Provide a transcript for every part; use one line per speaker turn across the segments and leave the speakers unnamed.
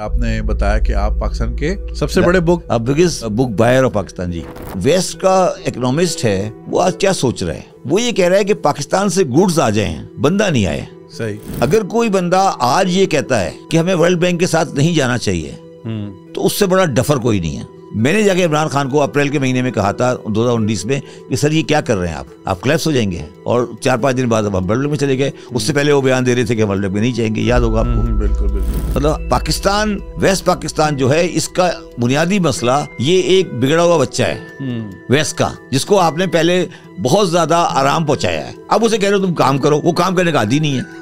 आपने बताया कि आप पाकिस्तान
के सबसे बड़े book biggest book buyer of Pakistan ji west का इकोनॉमिस्ट है वो आज क्या सोच रहा है वो ये कह रहा है कि पाकिस्तान से गुड्स आ जाए बंदा नहीं आए सही अगर कोई बंदा आज ये कहता है कि हमें वर्ल्ड बैंक के साथ नहीं जाना चाहिए हम्म। तो उससे बड़ा डफर कोई नहीं है मैंने जाके इमरान खान को अप्रैल के महीने में कहा था दो हज़ार उन्नीस में कि सर ये क्या कर रहे हैं आप आप क्लैप्स हो जाएंगे और चार पांच दिन बाद हम बल्ड में चले गए उससे पहले वो बयान दे रहे थे कि हम में नहीं जाएंगे याद होगा आपको हम्म, बिल्कुल बिल्कुल मतलब पाकिस्तान वेस्ट पाकिस्तान जो है इसका बुनियादी मसला ये एक बिगड़ा हुआ बच्चा
है
वेस्ट हम्म। का जिसको आपने पहले बहुत ज्यादा आराम पहुंचाया है अब उसे कह रहे हो तुम काम करो वो काम करने का आदि नहीं है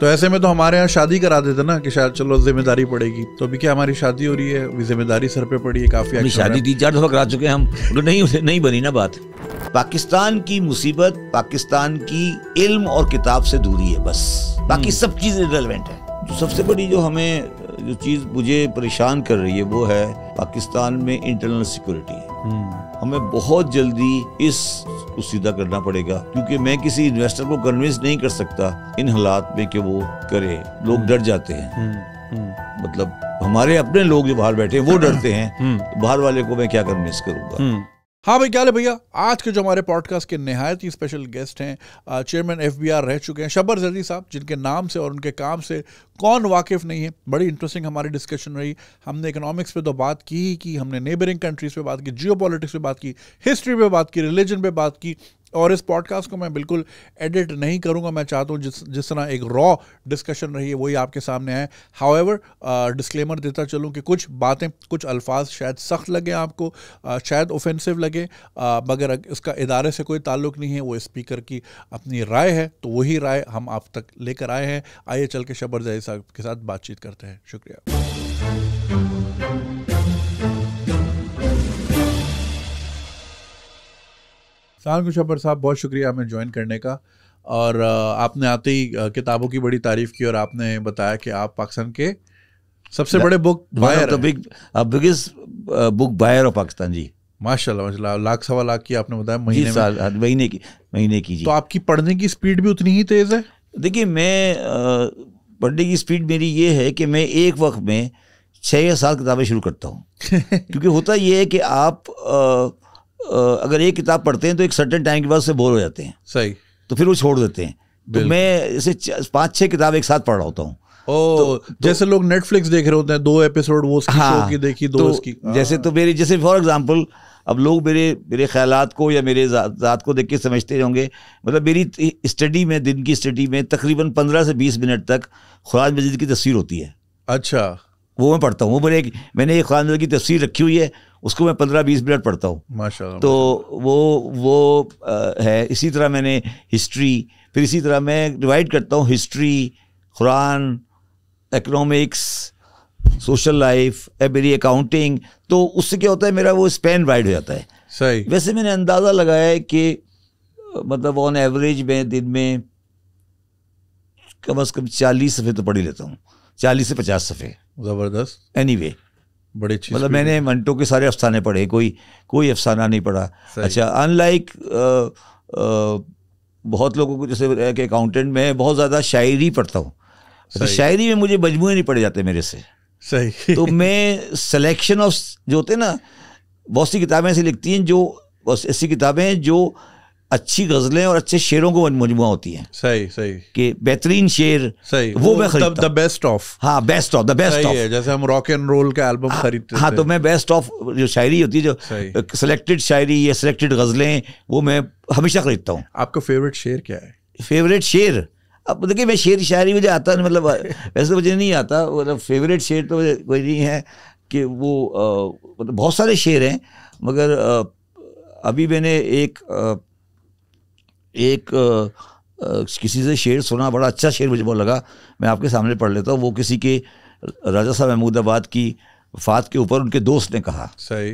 तो ऐसे में तो हमारे यहाँ शादी करा देते ना कि शायद चलो जिम्मेदारी पड़ेगी तो अभी क्या हमारी शादी हो रही है अभी जिम्मेदारी सर पे पड़ी है काफी शादी तीन चार दफा करा चुके हैं हम तो नहीं नहीं बनी ना बात पाकिस्तान की मुसीबत पाकिस्तान की इल्म और किताब से दूरी है बस बाकी हम्म। सब चीज रेलिवेंट है जो सबसे बड़ी जो हमें जो चीज़ मुझे परेशान कर रही है वो है पाकिस्तान में इंटरनल सिक्योरिटी हम्म। हमें बहुत जल्दी इस को सीधा करना पड़ेगा क्योंकि मैं किसी इन्वेस्टर को कन्विंस नहीं कर सकता इन हालात में कि वो करे लोग हम्म। डर जाते हैं
हम्म।
मतलब हमारे अपने लोग जो बाहर बैठे हैं वो डरते हैं तो बाहर वाले को मैं क्या कन्विंस करूंगा
हाँ भाई क्या है भैया आज के जो हमारे पॉडकास्ट के नहायत ही स्पेशल गेस्ट हैं चेयरमैन एफ रह चुके हैं शबर जदी साहब जिनके नाम से और उनके काम से कौन वाकिफ़ नहीं है बड़ी इंटरेस्टिंग हमारी डिस्कशन रही हमने इकोनॉमिक्स पे तो बात की ही की हमने नेबरिंग कंट्रीज़ पे बात की जियो पे बात की हिस्ट्री पे बात की रिलीजन पे बात की और इस पॉडकास्ट को मैं बिल्कुल एडिट नहीं करूँगा मैं चाहता हूँ जिस जिस तरह एक रॉ डिस्कशन रही है वही आपके सामने आए हाउ एवर डिस्क्लेमर देता चलूँ कि कुछ बातें कुछ अल्फाज शायद सख्त लगे आपको आ, uh, शायद ओफेंसिव लगे uh, मगर इसका इदारे से कोई ताल्लुक नहीं है वो स्पीकर की अपनी राय है तो वही राय हम आप तक लेकर आए हैं आइए चल के शबर शबरजई साहब के साथ बातचीत करते हैं शुक्रिया सहारनपुर शपर साहब बहुत शुक्रिया हमें ज्वाइन करने का और आपने आते ही किताबों की बड़ी तारीफ की और आपने बताया कि आप पाकिस्तान के सबसे बड़े बुक बायर तो big
biggest book buyer of Pakistan ji माशाल्लाह
माशाल्लाह लाख सवा लाख की आपने बताया महीने साल हाँ, महीने की महीने की जी तो आपकी पढ़ने की स्पीड भी उतनी
ही तेज़ है देखिए मैं पढ़ने की स्पीड मेरी ये है कि मैं एक वक्त में छः या सात किताबें शुरू करता हूँ क्योंकि होता ये है कि आप अगर एक किताब पढ़ते हैं तो एक सर्टेन टाइम के बाद उससे बोर हो जाते हैं सही तो फिर वो छोड़ देते हैं तो मैं इसे पांच छह किताब एक साथ पढ़ रहा होता हूँ
ओ, तो, तो, जैसे लोग नेटफ्लिक्स देख रहे होते हैं दो एपिसोड वो उसकी हाँ, की देखी दो तो, उसकी इसकी
जैसे तो हाँ। मेरे जैसे फॉर एग्जांपल अब लोग मेरे मेरे ख्यालात को या मेरे ज़ात को देख के समझते होंगे मतलब मेरी स्टडी में दिन की स्टडी में तकरीबन पंद्रह से बीस मिनट तक खुराज मजीद की तस्वीर होती है अच्छा वो मैं पढ़ता हूँ वो मेरे एक मैंने एक खान की तस्वीर रखी हुई है उसको मैं पंद्रह बीस मिनट पढ़ता हूँ माशा तो वो वो आ, है इसी तरह मैंने हिस्ट्री फिर इसी तरह मैं डिवाइड करता हूँ history Quran economics social life मेरी अकाउंटिंग तो उससे क्या होता है मेरा वो स्पेन वाइड हो जाता है सही वैसे मैंने अंदाज़ा लगाया है कि मतलब ऑन एवरेज में दिन में कम अज़ कम चालीस सफ़े तो पढ़ ही लेता हूँ चालीस से पचास सफ़े जबरदस्त एनी वे बड़े मतलब मैंने मंटो के सारे अफसाने पढ़े कोई कोई अफसाना नहीं पढ़ा अच्छा अनलाइक बहुत लोगों को जैसे एक अकाउंटेंट में बहुत ज़्यादा शायरी पढ़ता हूँ तो शायरी में मुझे मजमू नहीं पड़े जाते मेरे से सही तो मैं सिलेक्शन ऑफ जो होते हैं ना बहुत सी किताबें ऐसी लिखती हैं जो ऐसी किताबें जो अच्छी गजलें और अच्छे शेरों को मजमुआ होती है सही सही कि बेहतरीन शेर सही वो, वो मैं खरीदता बेस्ट ऑफ हाँ best of the best of जैसे हम रॉक एंड रोल का एल्बम हाँ, खरीदते हाँ तो मैं बेस्ट ऑफ जो शायरी होती है जो सिलेक्टेड शायरी या सिलेक्टेड गजलें वो मैं हमेशा खरीदता हूँ आपका फेवरेट शेर क्या है फेवरेट शेर अब देखिए मैं शेर शायरी मुझे आता नहीं मतलब वैसे तो मुझे नहीं आता मतलब फेवरेट शेर तो कोई नहीं है कि वो मतलब बहुत सारे शेर हैं मगर अभी मैंने एक एक आ, किसी से शेर सुना बड़ा अच्छा शेर मुझे बहुत लगा मैं आपके सामने पढ़ लेता हूँ वो किसी के राजा साहब महमूदाबाद की फात के ऊपर उनके दोस्त ने कहा सही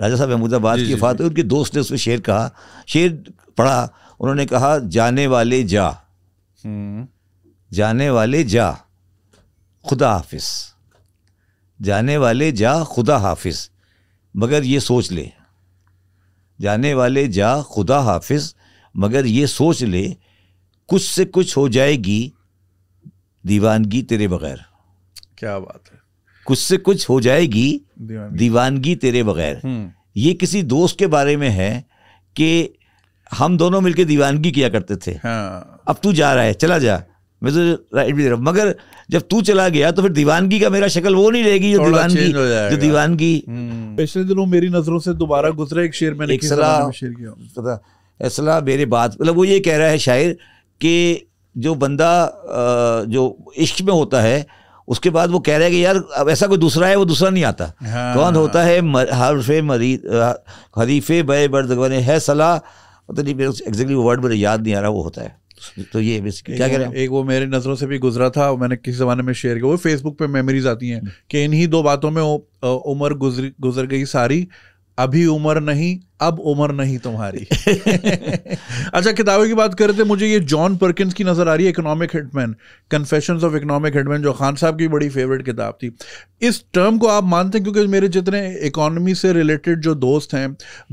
राजा साहब महमूदाबाद की फात उनके दोस्त ने उसमें शेर कहा शेर पढ़ा उन्होंने कहा जाने वाले जा हम्म। जाने वाले जा खुदा हाफिज जाने वाले जा खुदा हाफिज मगर ये सोच ले जाने वाले जा खुदा हाफिज मगर ये सोच ले कुछ से कुछ हो जाएगी दीवानगी तेरे बगैर क्या बात है कुछ से कुछ हो जाएगी दीवानगी, दीवानगी तेरे बगैर हम्म। ये किसी दोस्त के बारे में है कि हम दोनों मिलके दीवानगी किया करते थे हाँ। अब तू जा रहा है चला जा मैं तो राइट भी दे रहा हूँ मगर जब तू चला गया तो फिर दीवानगी का मेरा शक्ल वो नहीं रहेगी जो दीवानगी जो दीवानगी
हम्म। पिछले दिनों मेरी नजरों से दोबारा गुजरा एक शेर मैंने एक सलाह
किया असला मेरे बात मतलब वो ये कह रहा है शायर कि जो बंदा जो इश्क में होता है उसके बाद वो कह रहा है कि यार अब ऐसा कोई दूसरा है वो दूसरा नहीं आता
हाँ। कौन हाँ। होता
है हरफ मरी हरीफे बे बर्दगन है सलाह पता नहीं मेरे एग्जैक्टली वो वर्ड मुझे याद नहीं आ रहा वो होता है तो ये क्या कह रहे
हैं एक वो मेरे नज़रों से भी गुजरा था मैंने किसी ज़माने में शेयर किया वो फेसबुक पे मेमोरीज आती हैं हम्म। कि इन्हीं दो बातों में उम्र गुजर गुजर गई सारी अभी उम्र नहीं अब उम्र नहीं तुम्हारी अच्छा किताबों की बात करते मुझे ये जॉन परकिंस की नज़र आ रही है economic hitman confession of economic hitman जो खान साहब की बड़ी फेवरेट किताब थी इस टर्म को आप मानते हैं क्योंकि मेरे जितने इकोनॉमी से रिलेटेड जो दोस्त हैं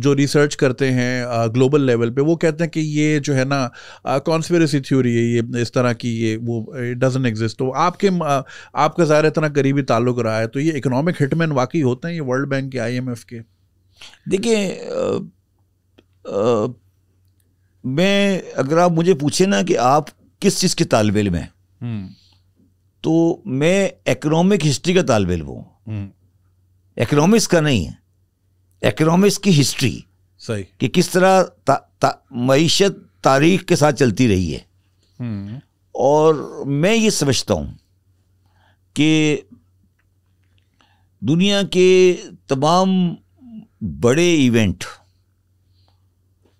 जो रिसर्च करते हैं ग्लोबल लेवल पे वो कहते हैं कि ये जो है ना कॉन्स्पेरेसी थ्योरी है ये इस तरह की ये वो डजन एग्जिस्ट तो आपके आपका ज़ाहिर इतना करीबी ताल्लुक रहा है तो ये इकोनॉमिक हिटमैन वाकई होते हैं ये वर्ल्ड बैंक के आई के
देखिए मैं अगर आप मुझे पूछे ना कि आप किस चीज़ के तालब इम हैं हम्म। तो मैं इकोनॉमिक हिस्ट्री का तालब इम हूँ इकोनॉमिक्स हम्म। का नहीं है इकोनॉमिक्स की हिस्ट्री सही कि किस तरह ता, ता, मीशत तारीख के साथ चलती रही है हम्म। और मैं ये समझता हूँ कि दुनिया के तमाम बड़े इवेंट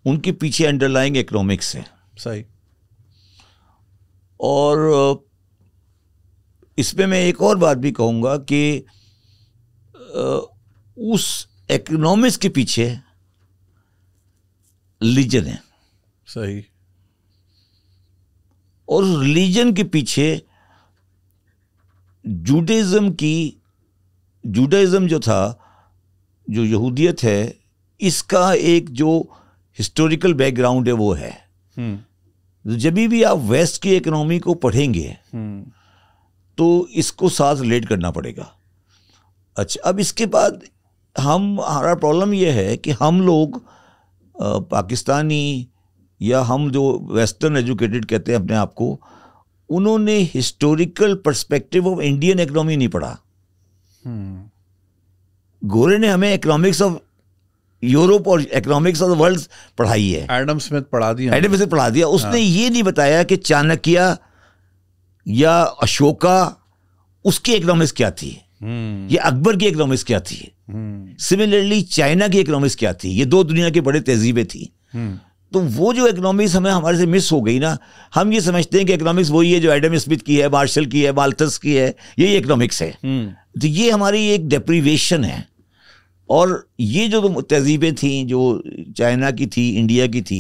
उनके पीछे अंडरलाइंग इकोनॉमिक्स है सही और इसमें मैं एक और बात भी कहूंगा कि उस इकोनॉमिक्स के पीछे रिलीजन है सही और रिलीजन के पीछे जुडेज़म की जुडेज़म जो था जो यहूदियत है इसका एक जो हिस्टोरिकल बैकग्राउंड है वो है हम्म। तो जब भी आप वेस्ट की इकोनॉमी को पढ़ेंगे हम्म। तो इसको साथ रिलेट करना पड़ेगा अच्छा अब इसके बाद हम हमारा प्रॉब्लम यह है कि हम लोग आ, पाकिस्तानी या हम जो वेस्टर्न एजुकेटेड कहते हैं अपने आप को उन्होंने historical perspective of Indian economy नहीं पढ़ा हम्म। गोरे ने हमें इकोनॉमिक्स ऑफ यूरोप और इकोनॉमिक्स ऑफ द वर्ल्ड पढ़ाई है एडम स्मिथ पढ़ा दिया एडम स्मिथ पढ़ा दिया हाँ। उसने हाँ। ये नहीं बताया कि चाणक्य या अशोका उसकी इकोनॉमिक्स क्या थी हम्म। या अकबर की इकोनॉमिक्स क्या थी सिमिलरली हम्म। चाइना की इकोनॉमिक्स क्या थी ये दो दुनिया के बड़े तहजीबें थी हम्म। तो वो जो इकोनॉमिक्स हमें हमारे से मिस हो गई ना हम ये समझते हैं कि इकोनॉमिक्स वही है जो एडम स्मिथ की है मार्शल की है बाल्थस की है यही इकोनॉमिक्स है हम्म। तो ये हमारी एक डिप्रीवेशन है और ये जो तहजीबें थी जो चाइना की थी इंडिया की थी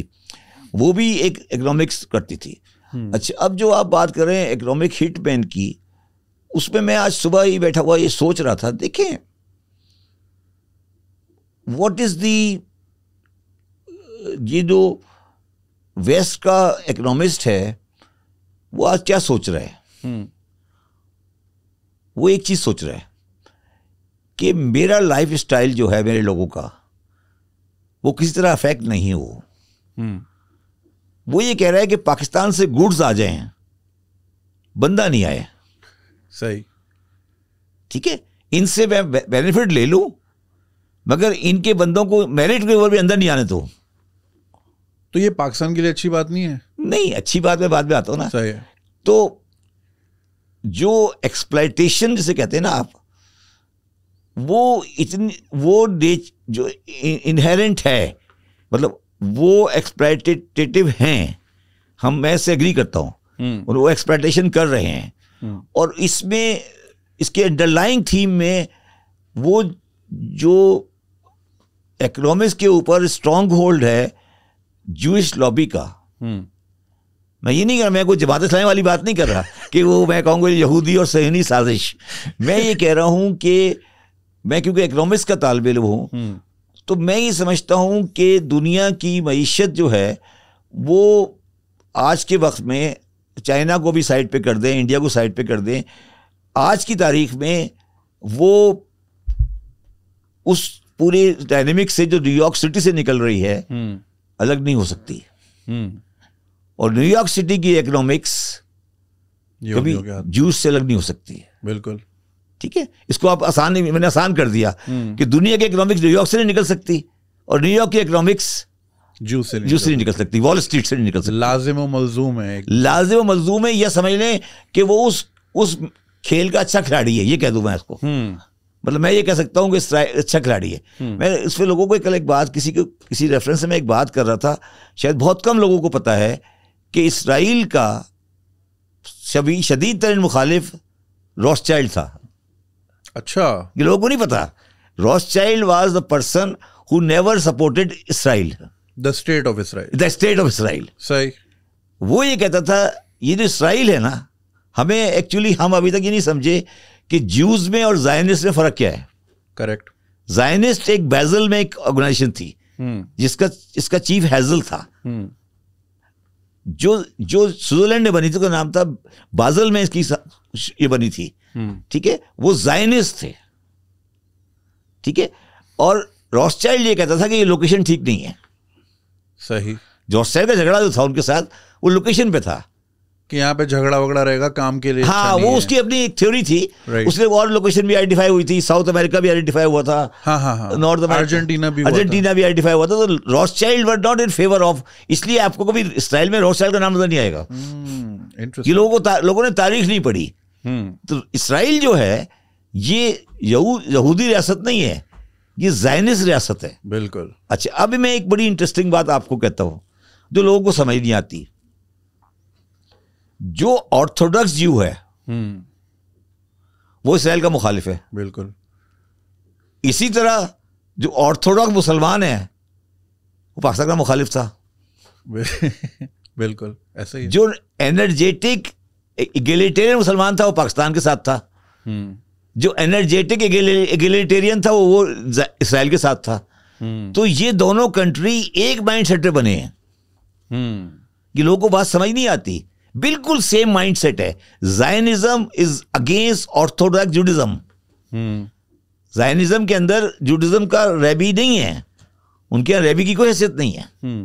वो भी एक इकोनॉमिक्स करती थी हम्म। अच्छा अब जो आप बात कर रहे हैं इकोनॉमिक हिट पैन की उसमें मैं आज सुबह ही बैठा हुआ ये सोच रहा था देखें वॉट इज दी जी जो वेस्ट का इकोनॉमिस्ट है वो आज क्या सोच रहा है हम्म। वो एक चीज़ सोच रहा है कि मेरा लाइफ स्टाइल जो है मेरे लोगों का वो किसी तरह अफेक्ट नहीं हो हम्म। वो ये कह रहा है कि पाकिस्तान से गुड्स आ जाए बंदा नहीं आए सही ठीक है इनसे मैं बेनिफिट ले लू मगर इनके बंदों को मेरिट के ऊपर भी अंदर नहीं आने दो तो ये पाकिस्तान के लिए अच्छी बात नहीं है नहीं अच्छी बात मैं बाद में आता हूँ ना सही है तो जो एक्सप्लाइटेशन जिसे कहते हैं ना आप वो इतनी वो नेच जो इनहेरेंट है मतलब वो एक्सप्लाइटेटिव हैं हम मैं से एग्री करता हूँ हम्म। और वो एक्सप्लाइटेशन कर रहे हैं हम्म। और इसमें इसके अंडरलाइंग थीम में वो जो इकोनॉमिक्स के ऊपर स्ट्रॉन्ग होल्ड है जूश लॉबी का हम्म। मैं ये नहीं कह रहा मैं कोई जमात इस्लामी वाली बात नहीं कर रहा कि वो मैं कहूँगा यहूदी और सहनी साजिश मैं ये कह रहा हूँ कि मैं क्योंकि इकनॉमिक्स का तालब इम हूँ हम्म। तो मैं ये समझता हूँ कि दुनिया की मीशत जो है वो आज के वक्त में चाइना को भी साइड पे कर दें इंडिया को साइड पे कर दें आज की तारीख में वो उस पूरे डायनेमिक से जो न्यूयॉर्क सिटी से निकल रही है हम्म। अलग नहीं हो सकती हम्म। और न्यूयॉर्क सिटी की इकोनॉमिक्स कभी जूस से अलग नहीं हो सकती है बिल्कुल ठीक है इसको आप आसान नहीं मैंने आसान कर दिया हम्म। कि दुनिया की इकोनॉमिक्स न्यूयॉर्क से नहीं निकल सकती और न्यूयॉर्क की इकोनॉमिक्स जूस से जूस से नहीं निकल सकती वॉल स्ट्रीट से नहीं निकल सकती लाजिम मलजूम है लाजिम मलजूम है यह समझ लें कि वो उस उस खेल का अच्छा खिलाड़ी है ये कह दू मैं इसको हम्म। मतलब मैं ये कह सकता हूँ कि अच्छा खिलाड़ी है हम्म। मैं इस पर लोगों को एक कल एक बात किसी को किसी रेफरेंस से मैं एक बात कर रहा था शायद बहुत कम लोगों को पता है कि इसराइल का सभी शदीद तरीन मुखालिफ रॉस चाइल्ड था अच्छा ये लोगों को नहीं पता Rothschild was the person who never supported Israel the state of Israel the state of Israel सही वो ये कहता था ये जो इसराइल है ना हमें एक्चुअली हम अभी तक ये नहीं समझे कि ज्यूज में और जायनिस्ट में फर्क क्या है करेक्ट जायनिस्ट एक बेजल में एक ऑर्गेनाइजेशन थी हम्म। जिसका इसका चीफ हैजल था हम्म। जो जो स्विट्जरलैंड ने बनी थी उसका नाम था बाजल में इसकी ये बनी थी हम्म। ठीक है वो जायनिस्ट थे ठीक है और रॉसचाइल्ड ये कहता था कि ये लोकेशन ठीक नहीं है सही रॉसचाइल्ड का झगड़ा जो था उनके साथ वो लोकेशन पे था
कि यहाँ पे झगड़ा वगड़ा रहेगा काम के लिए अच्छा हाँ वो उसकी अपनी एक थ्योरी थी
उसने और लोकेशन भी आइडेंटिफाई हुई थी साउथ अमेरिका भी आइडेंटिफाई हुआ था नॉर्थ हाँ, अर्जेंटीना हाँ, हाँ। भी अर्जेंटीना भी आइडेंटिफाई हुआ था तो Rothschild were not in favour of इसलिए आपको कभी इसराइल में रॉस चाइल्ड का नाम नजर नहीं आएगा
hmm,
कि
लोगों को लोगों ने तारीख नहीं पढ़ी hmm। तो इसराइल जो है ये यहूदी रियासत नहीं है ये जायनिस रियासत है बिल्कुल अच्छा अब मैं एक बड़ी इंटरेस्टिंग बात आपको कहता हूँ जो लोगों को समझ नहीं आती जो ऑर्थोडॉक्स जीव है हम्म। वो इसराइल का मुखालिफ है बिल्कुल इसी तरह जो ऑर्थोडॉक्स मुसलमान है वो पाकिस्तान का मुखालिफ था बिल्कुल ऐसे ही जो एनर्जेटिक एगिलिटेरियन मुसलमान था वो पाकिस्तान के साथ था हम्म। जो एनर्जेटिक एगिलिटेरियन था वो वो इसराइल के साथ था हम्म। तो ये दोनों कंट्री एक माइंड सेट बने हैं ये लोगों को बात समझ नहीं आती बिल्कुल सेम माइंडसेट है Zionism is against orthodox Judaism Zionism के अंदर जुडिज्म का रेबी नहीं है उनके यहाँ रेबी की कोई हैसियत नहीं है hmm.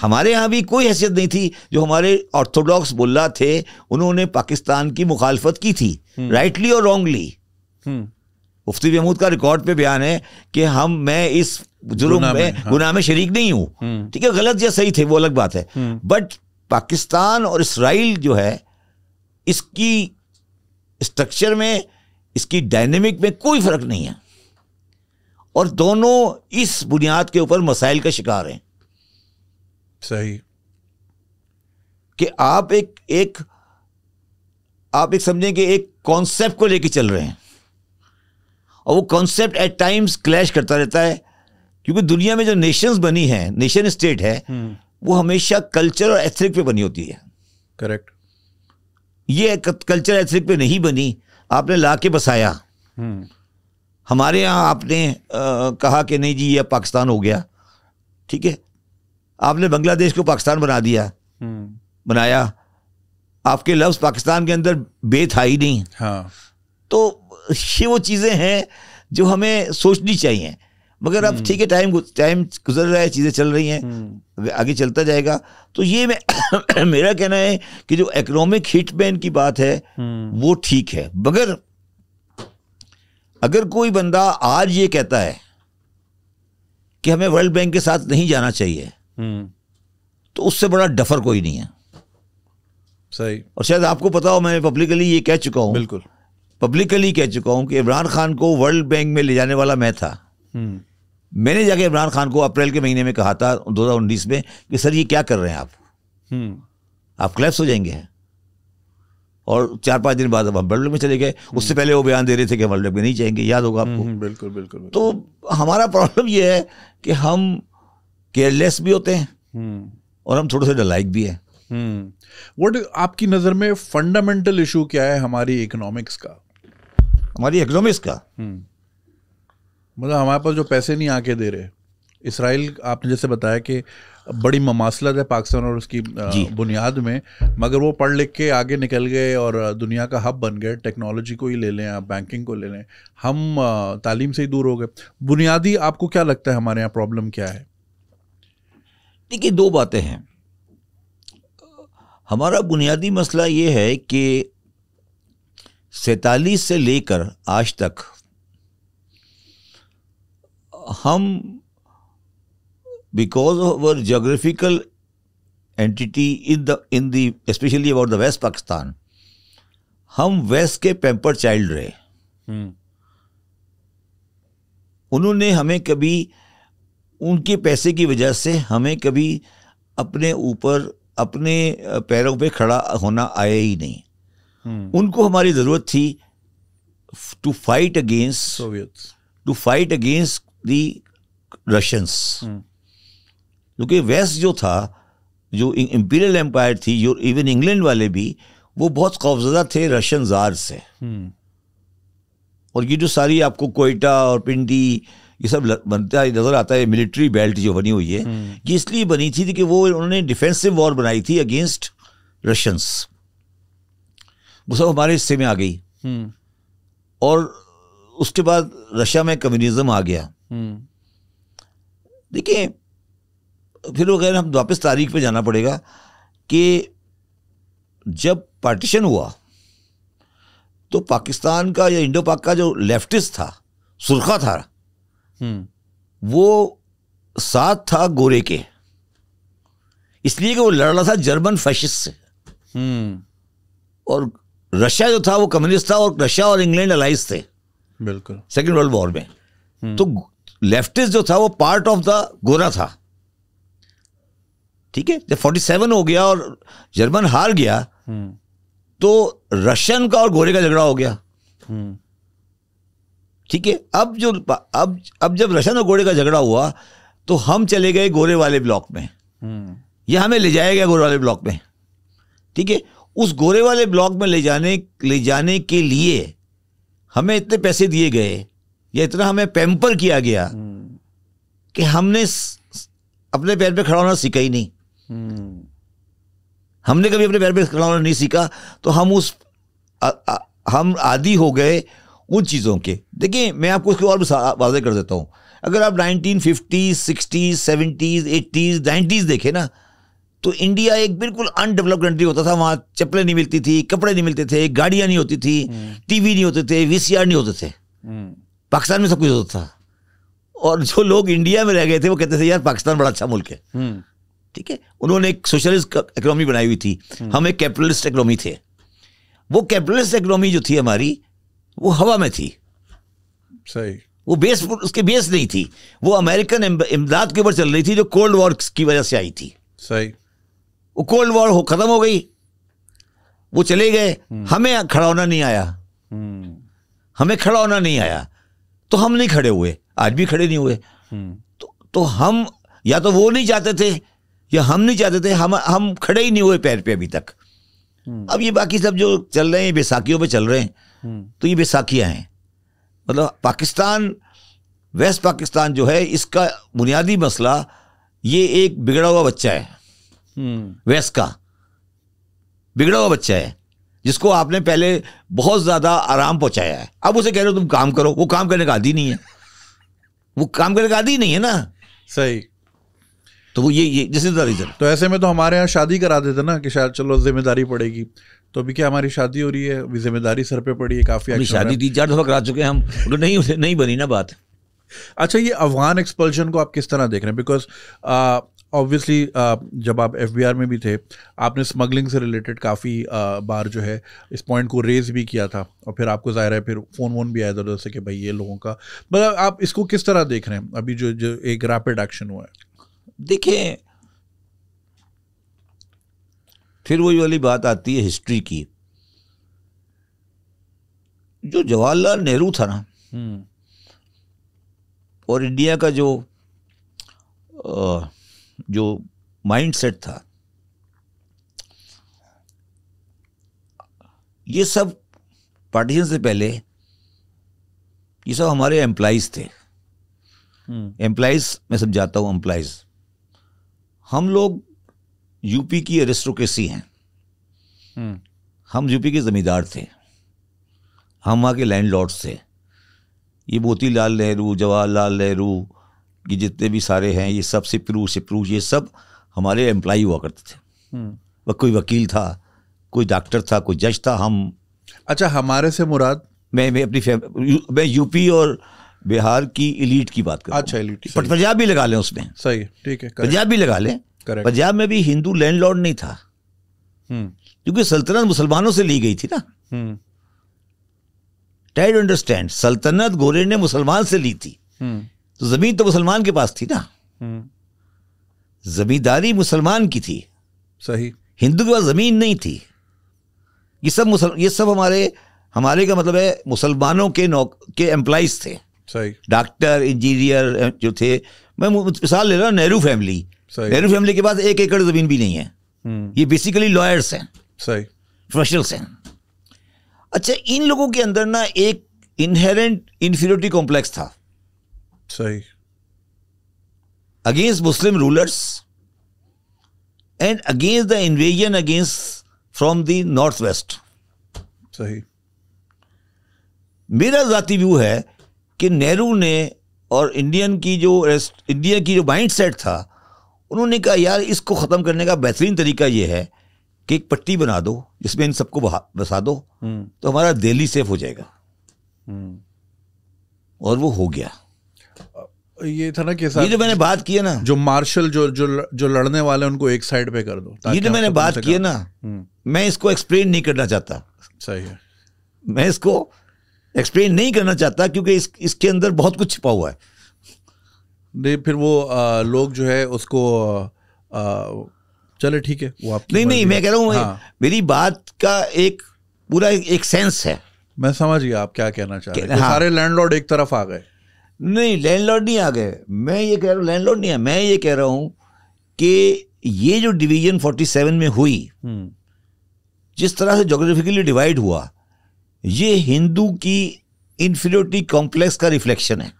हमारे यहाँ भी कोई हैसियत नहीं थी जो हमारे ऑर्थोडॉक्स बोल्ला थे उन्होंने पाकिस्तान की मुखालफत की थी राइटली और रॉन्गली मुफ्ती महमूद का रिकॉर्ड पे बयान है कि हम मैं इस जुर्म में, हाँ। गुनाह में शरीक नहीं हूँ hmm. ठीक है गलत या सही थे वो अलग बात है बट hmm. पाकिस्तान और इसराइल जो है इसकी स्ट्रक्चर में इसकी डायनेमिक में कोई फ़र्क नहीं है और दोनों इस बुनियाद के ऊपर मसाइल का शिकार हैं सही कि आप एक एक आप एक समझें कि एक कॉन्सेप्ट को लेकर चल रहे हैं और वो कॉन्सेप्ट एट टाइम्स क्लैश करता रहता है क्योंकि दुनिया में जो नेशंस बनी है नेशन स्टेट है वो हमेशा कल्चर और एथनिक पे बनी होती है करेक्ट ये कल्चर एथनिक पे नहीं बनी आपने ला के बसाया हम्म। हमारे यहाँ आपने आ, कहा कि नहीं जी ये पाकिस्तान हो गया ठीक है आपने बांग्लादेश को पाकिस्तान बना दिया
हम्म।
बनाया आपके लफ्ज़ पाकिस्तान के अंदर बे था ही नहीं हाँ। तो ये वो चीज़ें हैं जो हमें सोचनी चाहिए मगर अब हम्म। ठीक है टाइम टाइम गुजर रहा है चीज़ें चल रही हैं हम्म। आगे चलता जाएगा तो ये मैं मेरा कहना है कि जो इकोनॉमिक हिट की बात है हम्म। वो ठीक है मगर अगर कोई बंदा आज ये कहता है कि हमें वर्ल्ड बैंक के साथ नहीं जाना चाहिए तो उससे बड़ा डफर कोई नहीं है सही और शायद आपको पता हो मैं पब्लिकली ये कह चुका हूँ बिल्कुल पब्लिकली कह चुका हूँ कि इमरान खान को वर्ल्ड बैंक में ले जाने वाला मैं था
हम्म।
मैंने जाके इमरान खान को अप्रैल के महीने में कहा था दो हज़ार उन्नीस में कि सर ये क्या कर रहे हैं आप हम्म। आप क्लैप्स हो जाएंगे और चार पांच दिन बाद हम वर्ल्ड में चले गए हम्म। उससे पहले वो बयान दे रहे थे कि वर्ल्ड में नहीं जाएंगे याद होगा आपको बिल्कुल बिल्कुल तो हमारा प्रॉब्लम ये है कि हम केयरलेस भी होते हैं और हम थोड़े से डलाइक भी हैं वट आपकी नज़र
में फंडामेंटल इशू क्या है हमारी इकोनॉमिक्स का हमारी इकोनॉमिक्स का मतलब हमारे पास जो पैसे नहीं आके दे रहे इसराइल आपने जैसे बताया कि बड़ी ममासलत है पाकिस्तान और उसकी बुनियाद में मगर वो पढ़ लिख के आगे निकल गए और दुनिया का हब बन गए टेक्नोलॉजी को ही ले लें आप बैंकिंग को ले लें हम तालीम से ही दूर हो गए बुनियादी आपको क्या लगता है हमारे यहाँ प्रॉब्लम क्या है
देखिए दो बातें हैं हमारा बुनियादी मसला ये है कि सैतालीस से लेकर आज तक हम because of our geographical entity in the in देशली especially द वेस्ट पाकिस्तान हम वेस्ट के पेम्पर चाइल्ड रहे हम्म। उन्होंने हमें कभी उनके पैसे की वजह से हमें कभी अपने ऊपर अपने पैरों पे खड़ा होना आया ही नहीं हम्म। उनको हमारी ज़रूरत थी to fight against to fight against the Russians क्योंकि वेस्ट जो था जो इम्पीरियल एम्पायर थी जो इवन इंग्लैंड वाले भी वो बहुत खौफजदा थे रशियन जार से hmm. और ये जो सारी आपको कोयटा और पिंडी ये सब बनता है नज़र आता है मिलिट्री बेल्ट जो बनी हुई है hmm. ये इसलिए बनी थी कि वो उन्होंने डिफेंसिव वॉर बनाई थी अगेंस्ट रशियंस वो सब हमारे हिस्से में आ गई hmm. और उसके बाद रशिया में कम्युनिज्म आ गया
हम्म।
देखिए फिर वो कह रहे हम वापस तारीख पे जाना पड़ेगा कि जब पार्टीशन हुआ तो पाकिस्तान का या इंडो पाक का जो लेफ्टिस्ट था सुरखा था हम्म। वो साथ था गोरे के इसलिए कि वो लड़ रहा था जर्मन फैशिस्ट से हम्म। और रशिया जो था वो कम्युनिस्ट था और रशिया और इंग्लैंड अलाइज थे बिल्कुल सेकेंड वर्ल्ड वॉर में तो लेफ्टिस्ट जो था वो पार्ट ऑफ द गोरा था ठीक है जब 47 हो गया और जर्मन हार गया हम्म। तो रशियन का और गोरे का झगड़ा हो गया हम्म। ठीक है अब जो अब अब जब रशियन और गोरे का झगड़ा हुआ तो हम चले गए गोरे वाले ब्लॉक में
हम्म।
या हमें ले जाया गया गोरे वाले ब्लॉक में ठीक है उस गोरे वाले ब्लॉक में ले जाने ले जाने के लिए हमें इतने पैसे दिए गए या इतना हमें पेम्पर किया गया हम्म। कि हमने अपने पैर पे खड़ा होना सीखा ही नहीं हम्म। हमने कभी अपने पैर पे खड़ा होना नहीं सीखा तो हम उस हम आदि हो गए उन चीज़ों के देखिए मैं आपको उसकी और वाजे कर देता हूँ अगर आप 1950s, 60s, 70s, 80s, 90s देखें ना तो इंडिया एक बिल्कुल अनडेवलप कंट्री होता था वहाँ चप्पलें नहीं मिलती थी कपड़े नहीं मिलते थे गाड़ियाँ नहीं होती थी हम्म। टीवी नहीं होते थे वीसीआर नहीं होते थे पाकिस्तान में सब कुछ होता था और जो लोग इंडिया में रह गए थे वो कहते थे यार पाकिस्तान बड़ा अच्छा मुल्क है हम्म। ठीक है उन्होंने एक सोशलिस्ट इकोनॉमी बनाई हुई थी हम्म। हम एक कैपिटलिस्ट इकोनॉमी थे वो कैपिटलिस्ट इकोनॉमी जो थी हमारी वो हवा में थी सही वो बेस उसके बेस नहीं थी वो अमेरिकन इमदाद के ऊपर चल रही थी जो कोल्ड वॉर की वजह से आई थी सही वो कोल्ड वॉर हो खत्म हो गई वो चले गए हम्म। हमें खड़ा होना नहीं आया हमें खड़ा होना नहीं आया तो हम नहीं खड़े हुए आज भी खड़े नहीं हुए हम्म। तो, तो हम या तो वो नहीं चाहते थे या हम नहीं चाहते थे हम हम खड़े ही नहीं हुए पैर पे अभी तक हम्म। अब ये बाकी सब जो चल रहे हैं बैसाखियों पे चल रहे हैं हम्म। तो ये बैसाखियाँ हैं मतलब पाकिस्तान वेस्ट पाकिस्तान जो है इसका बुनियादी मसला ये एक बिगड़ा हुआ बच्चा है वेस्ट का बिगड़ा हुआ बच्चा है जिसको आपने पहले बहुत ज़्यादा आराम पहुंचाया है अब उसे कह रहे हो तुम काम करो वो काम करने का आदि नहीं है वो काम करने का आदि नहीं है ना सही तो वो ये ये दिस
तो ऐसे में तो हमारे यहाँ शादी करा देते ना कि शायद चलो जिम्मेदारी पड़ेगी तो अभी क्या हमारी शादी हो रही है अभी जिम्मेदारी सर पे पड़ी है काफ़ी शादी तीन चार दफ़ा करा चुके हैं हम तो नहीं नहीं बनी ना बात अच्छा ये अफगान एक्सपल्शन को आप किस तरह देख रहे हैं बिकॉज ऑब्वियसली जब आप एफ में भी थे आपने स्मगलिंग से रिलेटेड काफ़ी बार जो है इस पॉइंट को रेज भी किया था और फिर आपको ज़ाहिर है फिर फ़ोन वोन भी आया था उधर से कि भाई ये लोगों का मतलब आप इसको किस तरह देख रहे हैं अभी जो जो एक रैपिड एक्शन हुआ है देखें
फिर वही वाली बात आती है हिस्ट्री की जो जवाहरलाल नेहरू था ना हम्म। और इंडिया का जो आ, जो माइंड सेट था ये सब पार्टीशन से पहले ये सब हमारे एम्प्लाइज थे एम्प्लाइज हम्म। मैं जाता हूँ एम्प्लाइज हम लोग यूपी की एरिस्टोक्रेसी हैं हम्म। हम यूपी के ज़मींदार थे हम वहाँ के लैंड लॉर्ड्स थे ये मोतीलाल नेहरू जवाहरलाल नेहरू ये जितने भी सारे हैं ये सब सिप्रू सिप्रू ये सब हमारे एम्प्लाई हुआ करते थे हम्म। वह कोई वकील था कोई डॉक्टर था कोई जज था हम अच्छा हमारे से मुराद मैं मैं अपनी यू, मैं यूपी और बिहार की इलीट की बात कर अच्छा इलीट पंजाब भी लगा लें उसमें सही
ठीक है पंजाब भी लगा लें पंजाब
में भी हिंदू लैंडलॉर्ड नहीं था हम्म। क्योंकि सल्तनत मुसलमानों से ली गई थी ना ट्राई टू अंडरस्टैंड सल्तनत गोरे ने मुसलमान से ली थी हम्म। तो जमीन तो मुसलमान के पास थी ना
हम्म।
जमींदारी मुसलमान की थी सही हिंदू के पास जमीन नहीं थी ये सब मुसल ये सब हमारे हमारे का मतलब है मुसलमानों के नौ के एम्प्लॉज थे सही डॉक्टर इंजीनियर जो थे मैं मिसाल ले रहा हूँ नेहरू फैमिली नेहरू फैमिली के पास एक एकड़ ज़मीन भी नहीं है
हम्म।
ये बेसिकली लॉयर्स हैं सही प्रोफेशनल्स हैं अच्छा इन लोगों के अंदर ना एक इनहेरेंट इन्फीरियोरिटी कॉम्प्लेक्स था सही Muslim rulers and against the invasion against from the north west सही मेरा जाति व्यू है कि नेहरू ने और इंडियन की जो इंडिया की जो माइंड सेट था उन्होंने कहा यार इसको ख़त्म करने का बेहतरीन तरीका ये है कि एक पट्टी बना दो जिसमें इन सबको बसा दो हम्म। तो हमारा दिल्ली सेफ हो जाएगा हम्म। और वो हो गया
ये था ना कि ये जो
मैंने बात की है ना जो मार्शल जो जो जो लड़ने वाले उनको एक साइड पे कर दो ये जो मैंने बात की है ना हम्म। मैं इसको एक्सप्लेन नहीं करना चाहता सही है मैं इसको एक्सप्लेन नहीं करना चाहता क्योंकि इस इसके अंदर बहुत कुछ छिपा हुआ है नहीं फिर वो आ, लोग जो है उसको
चले ठीक है वो आप नहीं नहीं मैं कह रहा हूँ हाँ। मेरी बात का एक पूरा एक सेंस है मैं समझ गया आप क्या कहना चाह रहे हैं हाँ। सारे लैंडलॉर्ड एक तरफ
आ गए नहीं लैंडलॉर्ड नहीं आ गए मैं ये कह रहा हूँ लैंडलॉर्ड नहीं आ मैं ये कह रहा हूँ कि ये जो डिवीजन 47 में हुई हम्म। जिस तरह से जोग्राफिकली डिवाइड हुआ ये हिंदू की इन्फीरियोरिटी कॉम्प्लेक्स का रिफ्लेक्शन है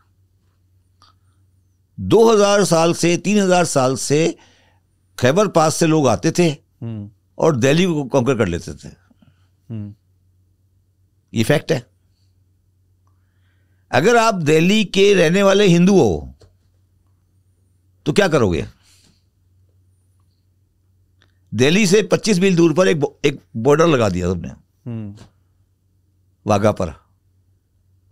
2000 साल से 3000 साल से खैबर पास से लोग आते थे हम्म। और दिल्ली को कॉन्कर कर लेते थे हम्म। ये फैक्ट है अगर आप दिल्ली के रहने वाले हिंदू हो तो क्या करोगे दिल्ली से 25 मील दूर पर एक एक बॉर्डर लगा दिया तुमने
हम्म।
वाघा पर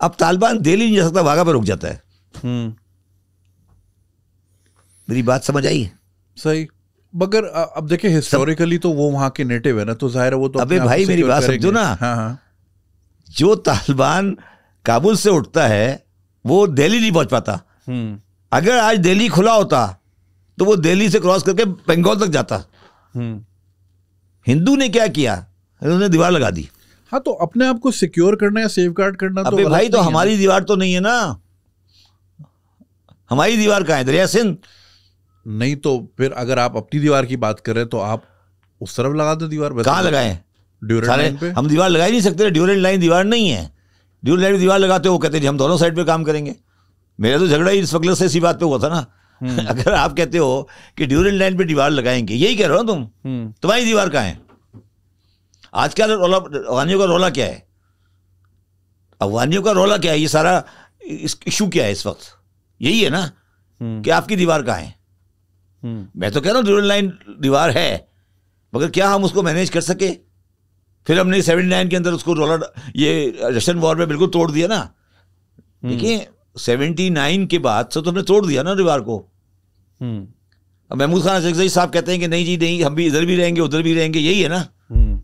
अब तालिबान दिल्ली नहीं जा सकता वाघा पर रुक जाता है हम्म। मेरी बात समझ आई
सही मगर अब देखिए हिस्टोरिकली तो वो वहां के नेटिव है ना तो जाहिर है वो तो अबे भाई मेरी बात समझो ना
हाँ हाँ। जो तालिबान काबुल से उठता है वो दिल्ली नहीं पहुंच पाता हम्म। अगर आज दिल्ली खुला होता तो वो दिल्ली से क्रॉस करके बंगाल तक जाता हम्म। हिंदू ने क्या किया उन्होंने दीवार लगा दी हाँ तो अपने आप को सिक्योर करना या सेफ गार्ड करना तो भाई तो हमारी दीवार तो नहीं है ना हमारी दीवार कहाँ है दरिया सिंह नहीं तो फिर अगर आप अपनी दीवार की बात करें तो आप उस तरफ लगा दो दीवार कहा लगाए ड्यूरेंट हम दीवार लगा ही नहीं सकते ड्यूरेंट लाइन दीवार नहीं है ड्यूल लाइन दीवार लगाते हो कहते जी हम दोनों साइड पे काम करेंगे मेरा तो झगड़ा ही इस वक्त से इसी बात पे हुआ था ना हम्म। अगर आप कहते हो कि ड्यूरल लाइन पे दीवार लगाएंगे यही कह रहे हो ना तुम हम्म। तुम्हारी दीवार कहाँ है आज क्या रोला अफगानियों का रोला क्या है अफगानियों का रोला क्या है ये सारा इशू क्या है इस वक्त यही है ना
हम्म।
कि आपकी दीवार कहाँ है मैं तो कह रहा हूँ ड्यूरल लाइन दीवार है मगर क्या हम उसको मैनेज कर सके फिर हमने सेवेंटी नाइन के अंदर उसको रोलर ये रशियन वॉर में बिल्कुल तोड़ दिया ना हम्म। देखिए सेवेंटी नाइन के बाद से तो हमने तोड़ दिया ना रिवार को हम्म। अब महमूद खान अशरकजई साहब कहते हैं कि नहीं जी नहीं हम भी इधर भी रहेंगे उधर भी रहेंगे यही है ना हम्म।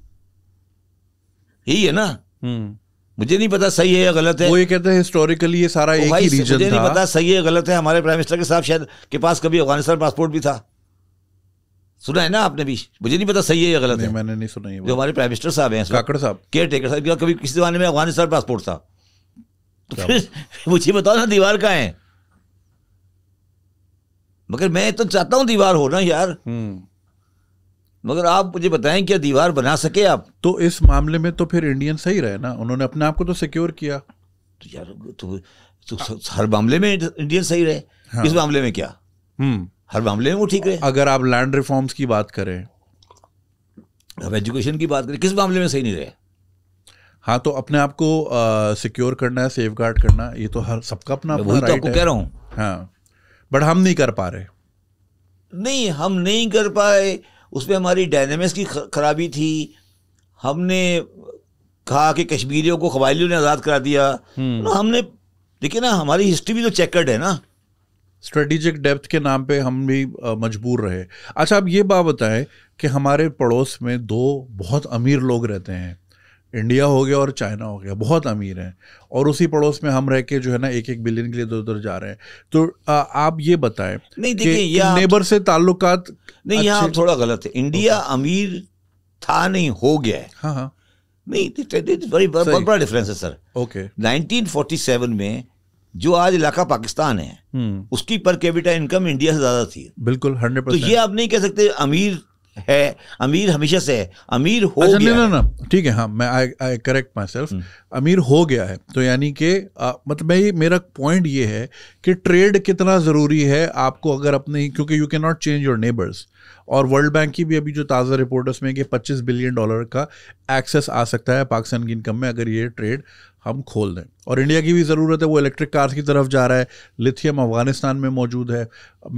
यही है ना मुझे नहीं पता सही है या गलत है वो ये कहते हैं हिस्टोरिकली ये सारा तो एक ही रीजन मुझे था। नहीं पता सही है गलत है हमारे प्राइम मिनिस्टर के साहब शायद के पास कभी अफगानिस्तान पासपोर्ट भी था सुना है ना आपने भी मुझे नहीं पता सही है या गलत है मैंने नहीं सुना ये जो हमारे प्राइम मिनिस्टर साहब हैं काकड़ साहब केयर टेकर साहब कभी किसी जमाने में अफगानिस्तान पासपोर्ट था तो फिर मुझे बताओ ना दीवार का है मगर मैं तो चाहता हूँ दीवार हो ना यार हम्म। मगर आप मुझे बताएं क्या दीवार बना सके आप तो इस
मामले में तो फिर इंडियन सही रहे ना उन्होंने अपने आप को तो सिक्योर किया तो
यार तो, तो हर मामले में इंडियन सही रहे हाँ। इस मामले में क्या हम्म हर मामले में वो ठीक रहे अगर आप लैंड रिफॉर्म्स की बात करें अब एजुकेशन की बात करें किस मामले में सही
नहीं रहे हाँ तो अपने आप को सिक्योर करना है सेफ गार्ड करना ये तो हर सबका अपना अपना तो आपको कह रहा हूँ हाँ बट हम नहीं कर पा रहे
नहीं हम नहीं कर पाए उसमें हमारी डायनेमिक्स की खराबी थी हमने कहा कि कश्मीरियों को कबायलियों ने आज़ाद करा दिया हम्म। हमने देखिए ना हमारी हिस्ट्री भी तो चेकर्ड है ना स्ट्रेटेजिक डेप्थ के नाम पे हम भी मजबूर
रहे अच्छा आप ये बात बताएं कि हमारे पड़ोस में दो बहुत अमीर लोग रहते हैं इंडिया हो गया और चाइना हो गया बहुत अमीर हैं और उसी पड़ोस में हम रह के जो है ना एक एक बिलियन के लिए तो उधर जा रहे हैं तो आ, आप ये बताएं नहीं देखिए नेबर से ताल्लुक
नहीं यहाँ थोड़ा गलत है इंडिया अमीर था नहीं हो गया है हाँ हाँ नहीं वेरी बड़ा डिफरेंस है सर ओके 1947 में जो आज इलाका पाकिस्तान है हम्म। उसकी पर कैपिटा इनकम इंडिया से ज्यादा थी बिल्कुल हंड्रेड तो ये आप नहीं कह सकते अमीर है अमीर हमेशा से है अमीर हो अच्छा, गया ना ना ठीक
है हाँ मैं आई आई करेक्ट माई सेल्फ अमीर हो गया है तो यानी कि मतलब मैं मेरा पॉइंट ये है कि ट्रेड कितना ज़रूरी है आपको अगर अपने क्योंकि you can not change your neighbours और वर्ल्ड बैंक की भी अभी जो ताज़ा रिपोर्ट है उसमें कि 25 बिलियन डॉलर का एक्सेस आ सकता है पाकिस्तान की इनकम में अगर ये ट्रेड हम खोल दें और इंडिया की भी ज़रूरत है वो इलेक्ट्रिक कार्स की तरफ जा रहा है लिथियम अफगानिस्तान में मौजूद है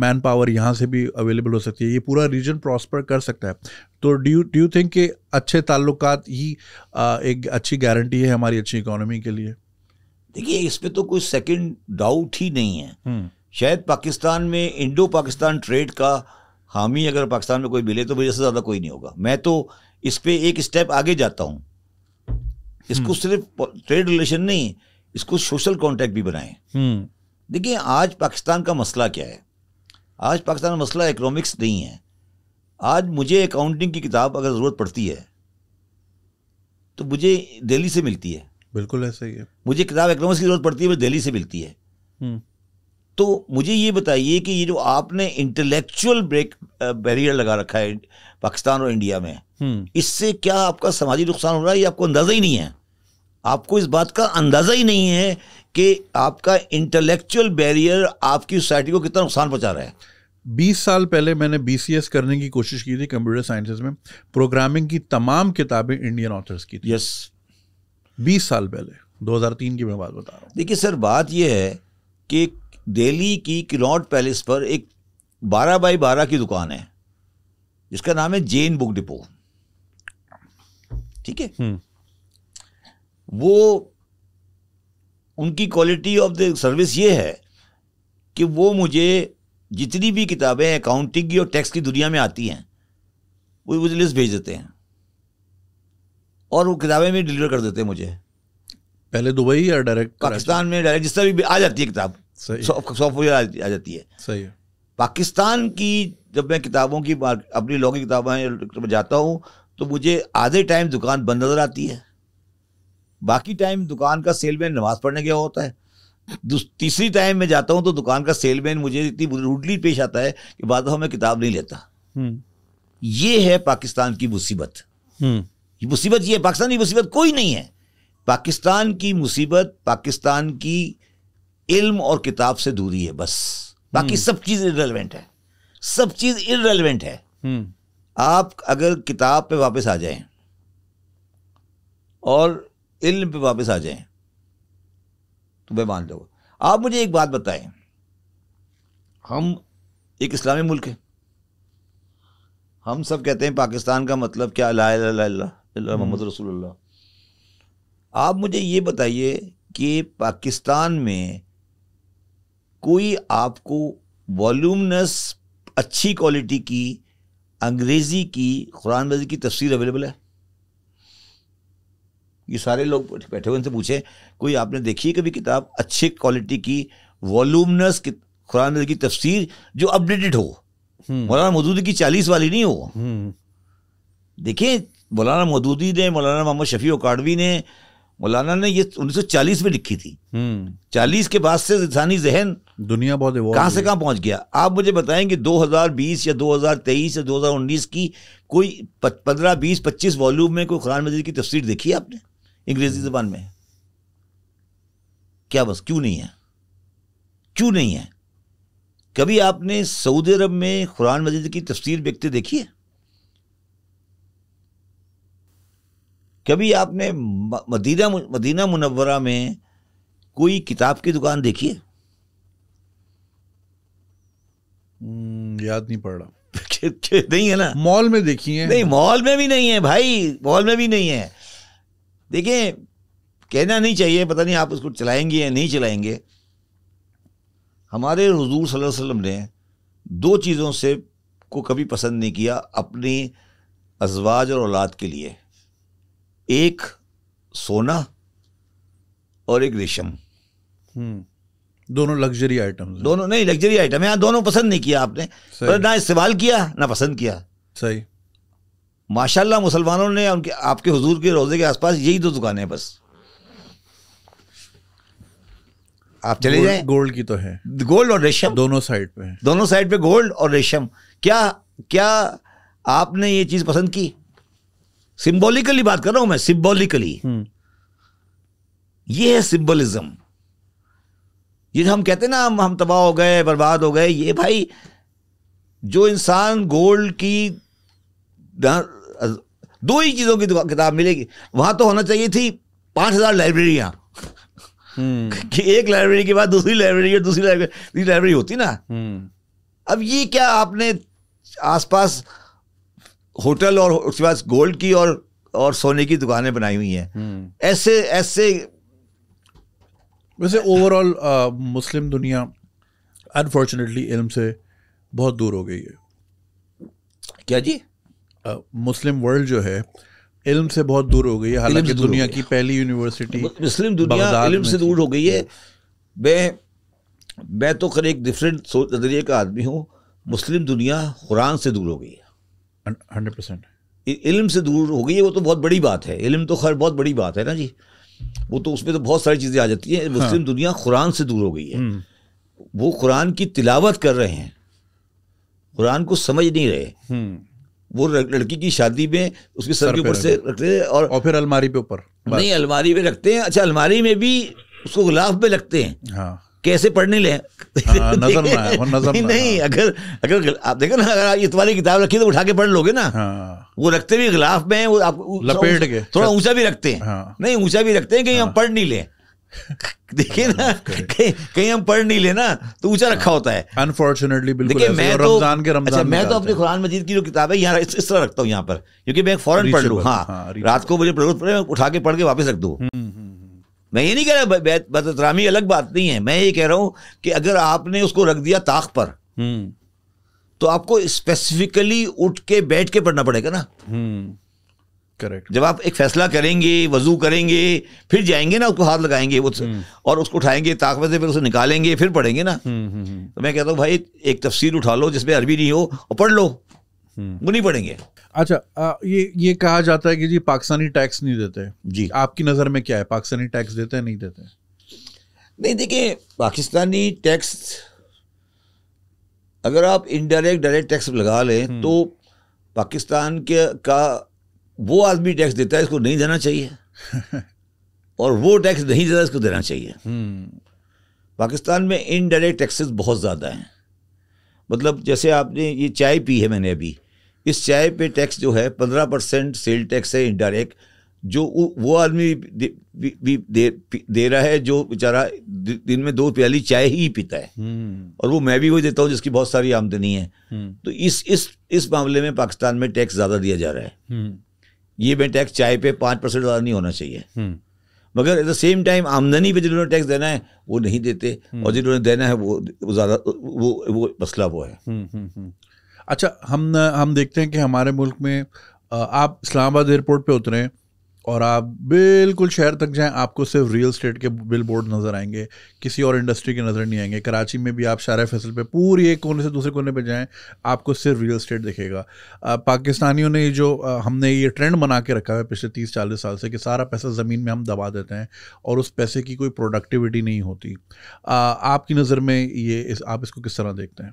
मैन पावर यहाँ से भी अवेलेबल हो सकती है ये पूरा रीजन प्रॉस्पर कर सकता है तो डू डू थिंक कि अच्छे ताल्लुक ही आ, एक अच्छी गारंटी है हमारी अच्छी इकोनॉमी के लिए
देखिए इस पर तो कोई सेकेंड डाउट ही नहीं है हम्म। शायद पाकिस्तान में इंडो पाकिस्तान ट्रेड का हामी अगर पाकिस्तान में कोई मिले तो वजह से ज़्यादा कोई नहीं होगा मैं तो इस पर एक स्टेप आगे जाता हूँ इसको हम्म। सिर्फ ट्रेड रिलेशन नहीं इसको सोशल कॉन्टैक्ट भी बनाएं हम्म। देखिए आज पाकिस्तान का मसला क्या है आज पाकिस्तान का मसला इकोनॉमिक्स नहीं है आज मुझे अकाउंटिंग की किताब अगर ज़रूरत पड़ती है तो मुझे दिल्ली से मिलती है
बिल्कुल ऐसा ही है
मुझे किताब इकोनॉमिक्स की ज़रूरत पड़ती है मुझे दिल्ली से मिलती है हम्म। तो मुझे ये बताइए कि ये जो आपने इंटेलेक्चुअल ब्रेक बैरियर लगा रखा है पाकिस्तान और इंडिया में इससे क्या आपका सामाजिक नुकसान हो रहा है ये आपको अंदाज़ा ही नहीं है आपको इस बात का अंदाज़ा ही नहीं है कि आपका इंटेलेक्चुअल बैरियर आपकी सोसाइटी को कितना नुकसान पहुंचा रहा है बीस साल पहले मैंने
बी करने की कोशिश की थी कंप्यूटर साइंसेस में प्रोग्रामिंग की तमाम किताबें इंडियन ऑथर्स की
थी यस yes. साल पहले 2003 की मैं बात बता रहा हूँ देखिए सर बात यह है कि दिल्ली की किलौट पैलेस पर एक 12 बाई 12 की दुकान है जिसका नाम है जेन बुक डिपो ठीक है हम्म। वो उनकी क्वालिटी ऑफ द सर्विस ये है कि वो मुझे जितनी भी किताबें अकाउंटिंग की और टैक्स की दुनिया में आती हैं वो मुझे लिस्ट भेज देते हैं और वो किताबें भी डिलीवर कर देते हैं मुझे पहले दुबई या डायरेक्ट पाकिस्तान में डायरेक्ट जिस तरह भी आ जाती है किताब सॉफ्टवेयर आ जाती है सही है पाकिस्तान की जब मैं किताबों की अपनी लॉ की किताबें जाता हूँ तो मुझे आधे टाइम दुकान बंद नजर आती है बाकी टाइम दुकान का सेलमैन नमाज पढ़ने गया होता है तीसरी टाइम मैं जाता हूँ तो दुकान का सेलमैन मुझे इतनी रूडली पेश आता है कि बाद में किताब नहीं लेता हम्म। ये है पाकिस्तान की मुसीबत हम्म। ये मुसीबत ये पाकिस्तान की मुसीबत कोई नहीं है पाकिस्तान की मुसीबत पाकिस्तान की इल्म और किताब से दूरी है बस बाकी हम्म। सब चीज़ इरेलीवेंट है सब चीज़ इरेलीवेंट है आप अगर किताब पे वापस आ जाएं और इल्म पे वापस आ जाएं तो मैं मान लो आप मुझे एक बात बताएं हम एक इस्लामी मुल्क है हम सब कहते हैं पाकिस्तान का मतलब क्या ला हम्म। मोहम्मद रसूल आप मुझे ये बताइए कि पाकिस्तान में कोई आपको वॉल्यूमनस अच्छी क्वालिटी की अंग्रेज़ी की कुरान मजीद की तस्वीर अवेलेबल है ये सारे लोग बैठे हुए उनसे पूछे कोई आपने देखी है कभी किताब अच्छी क्वालिटी की वॉलूमनस कुरान की तफसीर जो अपडेटेड हो हम्म। मौलाना मदूदी की चालीस वाली नहीं हो हम्म। देखिए मौलाना मदूदी ने मौलाना मोहम्मद शफी काडवी ने मौलाना ने ये 1940 में लिखी थी हम्म। चालीस के बाद से इंसानी जहन दुनिया बहुत कहाँ से कहाँ पहुंच गया आप मुझे बताएंगे 2020 या 2023 या 2019 की कोई 15 20 25 वॉल्यूम में कोई कुरान मजीद की तस्वीर देखी आपने अंग्रेजी जबान में क्या बस क्यों नहीं है क्यों नहीं है कभी आपने सऊदी अरब में कुरान मजिद की तस्वीर व्यक्ति देखी है कभी आपने मदीना मदीना मुनवरा में कोई किताब की दुकान देखी है हम्म, याद नहीं पड़ रहा नहीं है ना मॉल में देखी है नहीं मॉल में भी नहीं है भाई मॉल में भी नहीं है देखिए कहना नहीं चाहिए पता नहीं आप उसको चलाएंगे या नहीं चलाएंगे हमारे हजूर वसल्लम ने दो चीज़ों से को कभी पसंद नहीं किया अपनी अजवाज और औलाद के लिए एक सोना और एक रेशम हम्म। दोनों लग्जरी आइटम दोनों नहीं लग्जरी आइटम यहाँ दोनों पसंद नहीं किया आपने पर ना इस्तेमाल किया ना पसंद किया सही माशाल्लाह मुसलमानों ने उनके आपके हुजूर के रोज़े के आसपास यही दो दुकानें हैं बस आप चले जाए गोल्ड की तो है गोल्ड और रेशम दोनों साइड पे है दोनों साइड पे गोल्ड और रेशम क्या क्या आपने ये चीज़ पसंद की सिंबॉलिकली बात कर रहा हूं मैं सिंबॉलिकली हम्म। ये है सिंबलिज्म ये हम कहते हैं ना हम हम तबाह हो गए बर्बाद हो गए ये भाई जो इंसान गोल्ड की दो ही चीजों की किताब मिलेगी वहां तो होना चाहिए थी पांच हजार लाइब्रेरिया हम्म। कि एक लाइब्रेरी के बाद दूसरी लाइब्रेरी और दूसरी लाइब्रेरी लाइब्रेरी होती ना हम्म। अब ये क्या आपने आसपास होटल और उसके बाद गोल्ड की और और सोने की दुकानें बनाई हुई हैं हम्म। ऐसे ऐसे वैसे ओवरऑल
मुस्लिम दुनिया अनफॉर्चुनेटली इल्म से बहुत दूर हो गई है क्या जी मुस्लिम वर्ल्ड जो है इल्म से बहुत दूर हो गई है हालांकि दुनिया की पहली यूनिवर्सिटी मुस्लिम दुनिया इल्म से
दूर हो गई है मैं मैं तो खैर एक डिफरेंट सोच नजरिए का आदमी हूँ मुस्लिम दुनिया कुरान से दूर हो गई है हंड्रेड परसेंट इल्म से दूर हो गई है वो तो बहुत बड़ी बात है इल्म तो खैर बहुत बड़ी बात है ना जी वो तो उसमें तो बहुत सारी चीज़ें आ जाती हैं मुस्लिम हाँ। दुनिया कुरान से दूर हो गई है हम्म। वो कुरान की तिलावत कर रहे हैं कुरान को समझ नहीं रहे हम्म। वो लड़की की शादी में उसके सर के ऊपर से रखते हैं और, और फिर अलमारी पे ऊपर नहीं अलमारी में रखते हैं अच्छा अलमारी में भी उसको गुलाब पे लगते हैं हाँ कैसे पढ़ने लें हाँ, नजर ना है, नजर नहीं, नहीं हाँ। अगर अगर आप देखो ना अगर ये तुम्हारी किताब रखी तो उठा के पढ़ लोगे ना हाँ। वो रखते भी गिलाफ में वो आप लपेट के थोड़ा ऊंचा भी रखते हैं हाँ। नहीं ऊंचा भी रखते हैं कहीं हाँ। हम पढ़ नहीं लें देखिए ना कहीं कहीं हम पढ़ नहीं लेना तो ऊंचा रखा हाँ। होता है अनफॉर्चुनेटली बिल्कुल देखिए मैं तो रमजान के रमजान अच्छा मैं तो अपनी कुरान मजीद की जो किताब है यहाँ इस, इस तरह रखता हूँ यहाँ पर क्योंकि मैं फॉरन पढ़ लू हाँ, हाँ रात को मुझे जरूरत उठा के पढ़ के वापस रख दू हम्म, हम्म, हम्म। मैं ये नहीं कह रहा बदतरामी अलग बात नहीं है मैं ये कह रहा हूँ कि अगर आपने उसको रख दिया ताक पर तो आपको स्पेसिफिकली उठ के बैठ के पढ़ना पड़ेगा ना करेक्ट जब आप एक फैसला करेंगे वजू करेंगे फिर जाएंगे ना उसको हाथ लगाएंगे उस, हम्म। और उसको उठाएंगे ताकत से फिर उसे निकालेंगे फिर पढ़ेंगे ना
हम्म, हम्म,
तो मैं कहता हूँ भाई एक तफसीर उठा लो जिसमें अरबी नहीं हो और पढ़ लो वो नहीं पढ़ेंगे
अच्छा आ, ये ये कहा जाता है कि जी पाकिस्तानी टैक्स नहीं देते जी आपकी नज़र में क्या है पाकिस्तानी टैक्स देते हैं नहीं देते
नहीं देखिए पाकिस्तानी टैक्स अगर आप इनडायरेक्ट डायरेक्ट टैक्स लगा लें तो पाकिस्तान के का वो आदमी टैक्स देता है इसको नहीं देना चाहिए और वो टैक्स नहीं देता इसको देना चाहिए हम्म। पाकिस्तान में इनडायरेक्ट टैक्सेस बहुत ज़्यादा हैं मतलब जैसे आपने ये चाय पी है मैंने अभी इस चाय पे टैक्स जो है पंद्रह परसेंट सेल टैक्स है इनडायरेक्ट जो वो आदमी भी, भी, भी दे, दे रहा है जो बेचारा दिन में दो प्याली चाय ही पीता है हम्म। और वो मैं भी वही देता हूँ जिसकी बहुत सारी आमदनी है हम्म। तो इस इस इस मामले में पाकिस्तान में टैक्स ज़्यादा दिया जा रहा है ये मैं टैक्स चाय पे पाँच परसेंट ज़्यादा नहीं होना चाहिए हम्म। मगर एट द सेम टाइम आमदनी पे जिन्होंने टैक्स देना है वो नहीं देते हम्म। और जिन्होंने देना है वो ज़्यादा वो वो मसला वो है
हम्म,
अच्छा हम
हम देखते हैं कि हमारे मुल्क में आप इस्लामाबाद एयरपोर्ट पे उतरे और आप बिल्कुल शहर तक जाएं आपको सिर्फ रियल स्टेट के बिल बोर्ड नज़र आएंगे किसी और इंडस्ट्री के नज़र नहीं आएंगे कराची में भी आप शारा फैसल पे पूरी एक कोने से दूसरे कोने पे जाएं आपको सिर्फ रियल स्टेट दिखेगा पाकिस्तानियों ने जो हमने ये ट्रेंड बना के रखा है पिछले तीस चालीस साल से कि सारा पैसा ज़मीन में हम दबा देते हैं और उस पैसे की कोई प्रोडक्टिविटी नहीं होती आपकी नज़र में ये इस, आप इसको किस तरह देखते हैं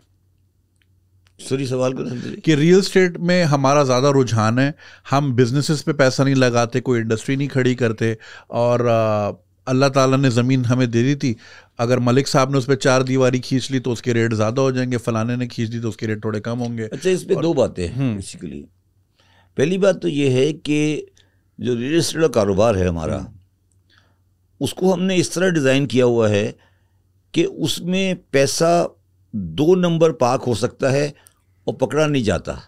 सॉरी सवाल को कि रियल स्टेट में हमारा ज़्यादा रुझान है हम बिजनेसेस पे पैसा नहीं लगाते कोई इंडस्ट्री नहीं खड़ी करते और अल्लाह ताला ने ज़मीन हमें दे दी थी अगर मलिक साहब ने उस पर चार दीवारी खींच ली तो उसके रेट ज़्यादा हो जाएंगे फलाने ने खींच दी तो उसके रेट थोड़े कम होंगे अच्छा इस पर दो
बातें हैं बेसिकली हम्म। पहली बात तो ये है कि जो रियल इस्टेट का कारोबार है हमारा हम्म। उसको हमने इस तरह डिज़ाइन किया हुआ है कि उसमें पैसा दो नंबर पाक हो सकता है और पकड़ा नहीं जाता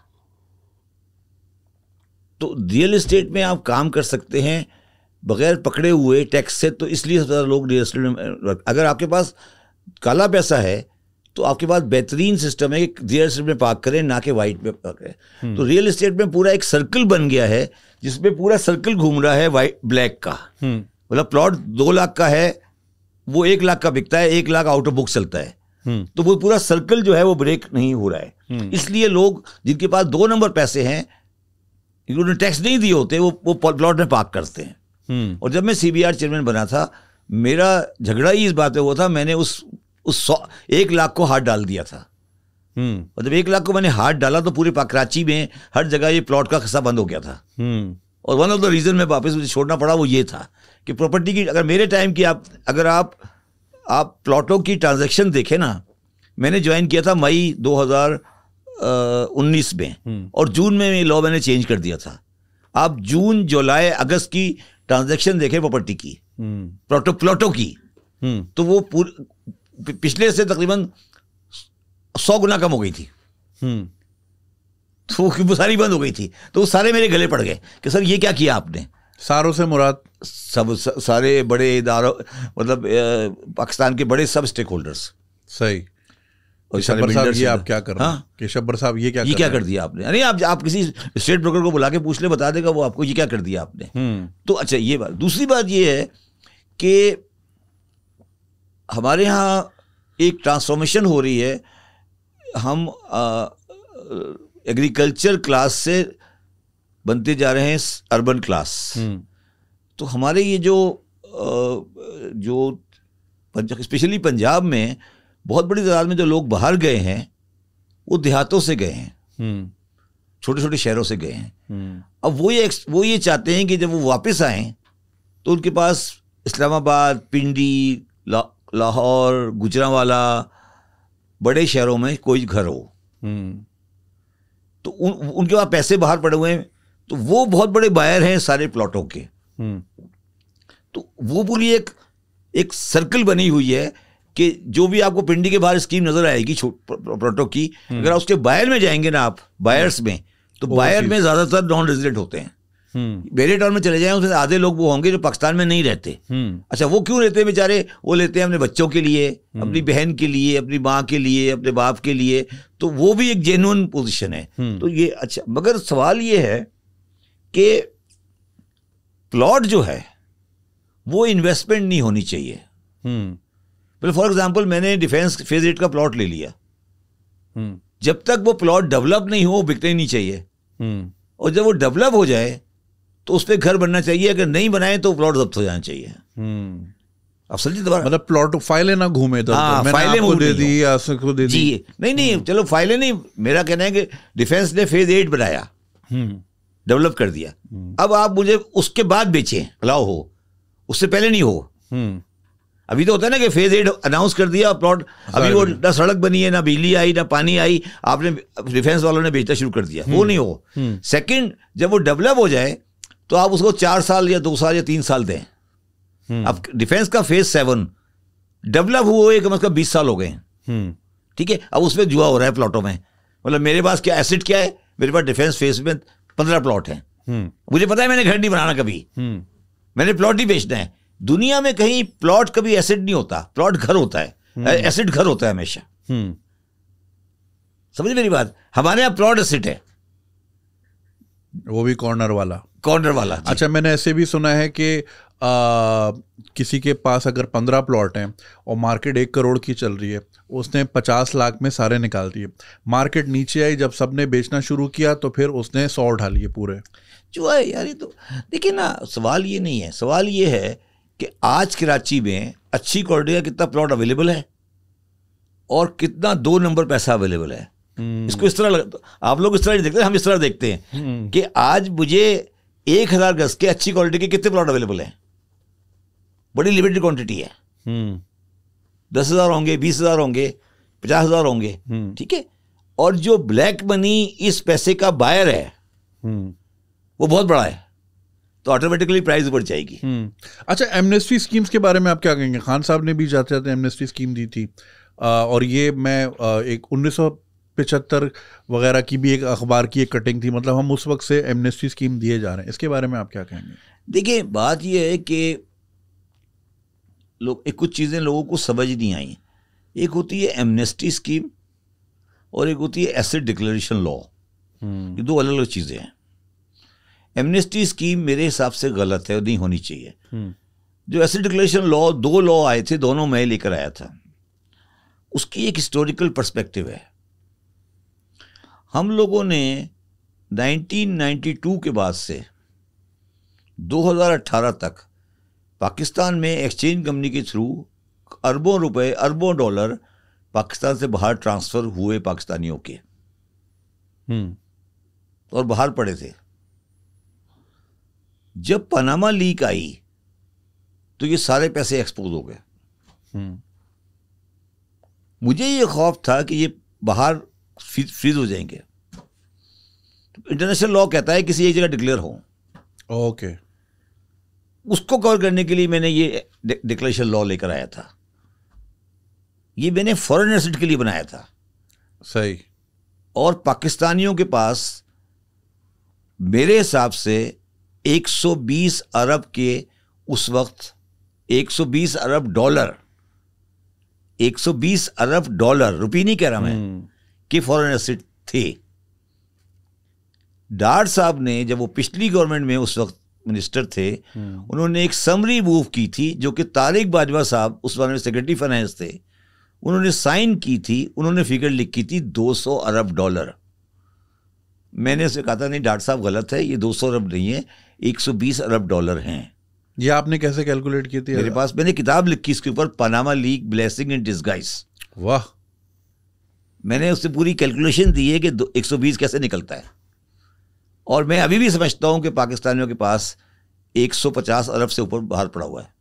तो रियल इस्टेट में आप काम कर सकते हैं बगैर पकड़े हुए टैक्स से तो इसलिए ज़्यादा लोग रियल इस्टेट में अगर आपके पास काला पैसा है तो आपके पास बेहतरीन सिस्टम है कि रियल इस्टेट में पार्क करें ना कि वाइट में पार्क करें हम्म। तो रियल इस्टेट में पूरा एक सर्कल बन गया है जिसमें पूरा सर्कल घूम रहा है वाइट ब्लैक का हम्म। मतलब प्लॉट दो लाख का है वो एक लाख का बिकता है एक लाख आउट ऑफ बुक चलता है तो वो पूरा सर्कल जो है वो ब्रेक नहीं हो रहा है हम्म। इसलिए लोग जिनके पास दो नंबर पैसे हैं उन्होंने टैक्स नहीं दिए होते वो वो प्लॉट में पार्क करते हैं हम्म। और जब मैं सी चेयरमैन बना था मेरा झगड़ा ही इस बात पर हुआ था मैंने उस उस सौ एक लाख को हाथ डाल दिया था हम्म। और जब एक लाख को मैंने हाथ डाला तो पूरे कराची में हर जगह ये प्लॉट का खसा बंद हो गया था और वन ऑफ द रीज़न मैं वापस मुझे छोड़ना पड़ा वो ये था कि प्रॉपर्टी की अगर मेरे टाइम की आप अगर आप आप प्लॉटों की ट्रांजेक्शन देखें ना मैंने ज्वाइन किया था मई 2019 में हम्म। और जून में लॉ मैंने चेंज कर दिया था आप जून जुलाई अगस्त की ट्रांजेक्शन देखें प्रॉपर्टी की हम्म। प्लॉटो प्लॉटों की हम्म। तो वो पिछले से तकरीबन सौ गुना कम हो गई थी तो वो सारी बंद हो गई थी तो वो सारे मेरे गले पड़ गए कि सर ये क्या किया आपने सारों से मुराद सब सारे बड़े इदारों मतलब पाकिस्तान के बड़े सब स्टेक होल्डर्स सही
साहब ये, आप क्या कर हाँ।
दिया आपने अरे आप किसी स्टेट ब्रोकर को बुला के पूछ ले बता देगा वो आपको ये क्या कर दिया आपने हम्म। तो अच्छा ये बात दूसरी बात ये है कि हमारे यहाँ एक ट्रांसफॉर्मेशन हो रही है हम एग्रीकल्चर क्लास से बनते जा रहे हैं अर्बन क्लास हम्म। तो हमारे ये जो जो स्पेशली पंजाब में बहुत बड़ी तादाद में जो लोग बाहर गए हैं वो देहातों से गए हैं हम्म। छोटे छोटे शहरों से गए हैं हम्म। अब वो ये वो ये चाहते हैं कि जब वो वापस आए तो उनके पास इस्लामाबाद पिंडी ला, लाहौर गुजरावाला बड़े शहरों में कोई घर हो तो उन, उनके पास पैसे बाहर पड़े हुए हैं तो वो बहुत बड़े बायर हैं सारे प्लॉटों के हम्म। तो वो पूरी एक एक सर्कल बनी हुई है कि जो भी आपको पिंडी के बाहर स्कीम नजर आएगी प्लॉटों की हम्म। अगर उसके बायर में जाएंगे ना आप बायर्स में तो बायर में ज्यादातर नॉन रेजिडेंट होते हैं बेरे हम्म। टाउन में चले जाए उसमें आधे लोग वो होंगे जो पाकिस्तान में नहीं रहते अच्छा वो क्यों रहते हैं बेचारे वो लेते हैं अपने बच्चों के लिए अपनी बहन के लिए अपनी माँ के लिए अपने बाप के लिए तो वो भी एक जेन्यून पोजिशन है तो ये अच्छा मगर सवाल ये है कि प्लॉट जो है वो इन्वेस्टमेंट नहीं होनी चाहिए फॉर एग्जाम्पल हम्म। मैंने डिफेंस फेज एट का प्लॉट ले लिया हम्म। जब तक वो प्लॉट डेवलप नहीं हो वो बिकना ही नहीं चाहिए हम्म। और जब वो डेवलप हो जाए तो उस पर घर बनना चाहिए अगर नहीं बनाए तो प्लॉट जब्त हो जाना चाहिए hmm. जी दोबारा मतलब प्लॉट फाइलें ना घूमे तो हाँ, फाइलें दे दी या दे दी नहीं नहीं चलो फाइलें नहीं मेरा कहना है कि डिफेंस ने फेज एट बनाया डेवलप कर दिया हम्म। अब आप मुझे उसके बाद बेचे अलाउ हो उससे पहले नहीं हो हम्म। अभी तो होता है ना कि फेज एड अनाउंस कर दिया प्लॉट अभी वो ना सड़क बनी है ना बिजली आई ना पानी आई आपने डिफेंस वालों ने बेचना शुरू कर दिया वो हम्म। नहीं हो सेकंड जब वो डेवलप हो जाए तो आप उसको चार साल या दो साल या तीन साल दें अब डिफेंस का फेज सेवन डेवलप हुए कम अज कम बीस साल हो गए ठीक है अब उसमें जुआ हो रहा है प्लॉटों में मतलब मेरे पास क्या एसिड क्या है मेरे पास डिफेंस फेज में पंद्रह प्लॉट हैं मुझे पता है मैंने घर नहीं बनाना कभी मैंने प्लॉट नहीं बेचना है दुनिया में कहीं प्लॉट कभी एसिड नहीं होता प्लॉट घर होता है एसिड घर होता है हमेशा समझ मेरी बात हमारे यहाँ प्लॉट एसिड है
वो भी कॉर्नर वाला कॉर्नर वाला अच्छा मैंने ऐसे भी सुना है कि किसी के पास अगर पंद्रह प्लॉट हैं और मार्केट एक करोड़ की चल रही है उसने पचास लाख में सारे निकाल दिए मार्केट नीचे आई जब सब ने बेचना शुरू
किया तो फिर उसने सौ उठा लिए पूरे जो है यार ये तो देखिए ना सवाल ये नहीं है सवाल ये है कि आज कराची में अच्छी क्वालिटी का कितना प्लॉट अवेलेबल है और कितना दो नंबर पैसा अवेलेबल है हम्म। इसको इस तरह लग, आप लोग इस तरह नहीं देखते हम इस तरह देखते हैं हम्म। कि आज मुझे एक हज़ार गज के अच्छी क्वालिटी के कितने प्लॉट अवेलेबल हैं बड़ी लिमिटेड क्वांटिटी है हम्म। दस हजार होंगे बीस हजार होंगे पचास हजार होंगे हम्म। ठीक है और जो ब्लैक मनी इस पैसे का बायर है हम्म। वो बहुत बड़ा है तो ऑटोमेटिकली प्राइस बढ़ जाएगी
अच्छा एमनेस्टी स्कीम्स के बारे में आप क्या कहेंगे खान साहब ने भी जाते जाते एमनेस्टी स्कीम दी थी आ, और ये मैं आ, एक उन्नीस पिचहत्तर वगैरह की भी एक अखबार की एक कटिंग थी मतलब हम उस वक्त से एमनेस्टी स्कीम दिए जा रहे हैं इसके बारे में आप क्या कहेंगे
देखिए बात यह है कि लोग एक कुछ चीज़ें लोगों को समझ नहीं आई एक होती है एमनेस्टी स्कीम और एक होती है एसिड डिक्लेरेशन लॉ ये दो अलग अलग चीज़ें हैं एमनेस्टी स्कीम मेरे हिसाब से गलत है और नहीं होनी चाहिए हम्म। जो एसिड डिक्लेरेशन लॉ दो लॉ आए थे दोनों मैं लेकर आया था उसकी एक हिस्टोरिकल परस्पेक्टिव है हम लोगों ने 1992 के बाद से 2018 तक पाकिस्तान में एक्सचेंज कंपनी के थ्रू अरबों रुपए अरबों डॉलर पाकिस्तान से बाहर ट्रांसफ़र हुए पाकिस्तानियों के हम्म। और बाहर पड़े थे जब पनामा लीक आई तो ये सारे पैसे एक्सपोज हो गए हम्म। मुझे ये खौफ था कि ये बाहर फ्रीज हो जाएंगे इंटरनेशनल लॉ कहता है किसी एक जगह डिक्लेयर हो ओके okay. उसको कवर करने के लिए मैंने ये डिक्लेरेशन लॉ लेकर आया था ये मैंने फॉरेन एसेट के लिए बनाया था सही और पाकिस्तानियों के पास मेरे हिसाब से 120 अरब के उस वक्त 120 अरब डॉलर 120 अरब डॉलर रुपी नहीं कह रहा मैं हम्म। कि फॉरेन एसेट थे डार साहब ने जब वो पिछली गवर्नमेंट में उस वक्त मिनिस्टर थे हम्म। उन्होंने एक समरी मूव की थी जो कि तारिक बाजवा साहब उस बारे में सेक्रेटरी फाइनेंस थे उन्होंने साइन की थी उन्होंने फिगर लिखी थी 200 अरब डॉलर मैंने उसे कहा था नहीं डॉक्टर साहब गलत है ये 200 अरब नहीं है 120 अरब डॉलर हैं
ये आपने कैसे कैलकुलेट की थी मेरे
पास मैंने किताब लिखी इसके ऊपर Panama leaks blessing in disguise वाह मैंने उससे पूरी कैलकुलेशन दी है कि 120 कैसे निकलता है और मैं अभी भी समझता हूं कि पाकिस्तानियों के पास 150 अरब से ऊपर बाहर पड़ा हुआ है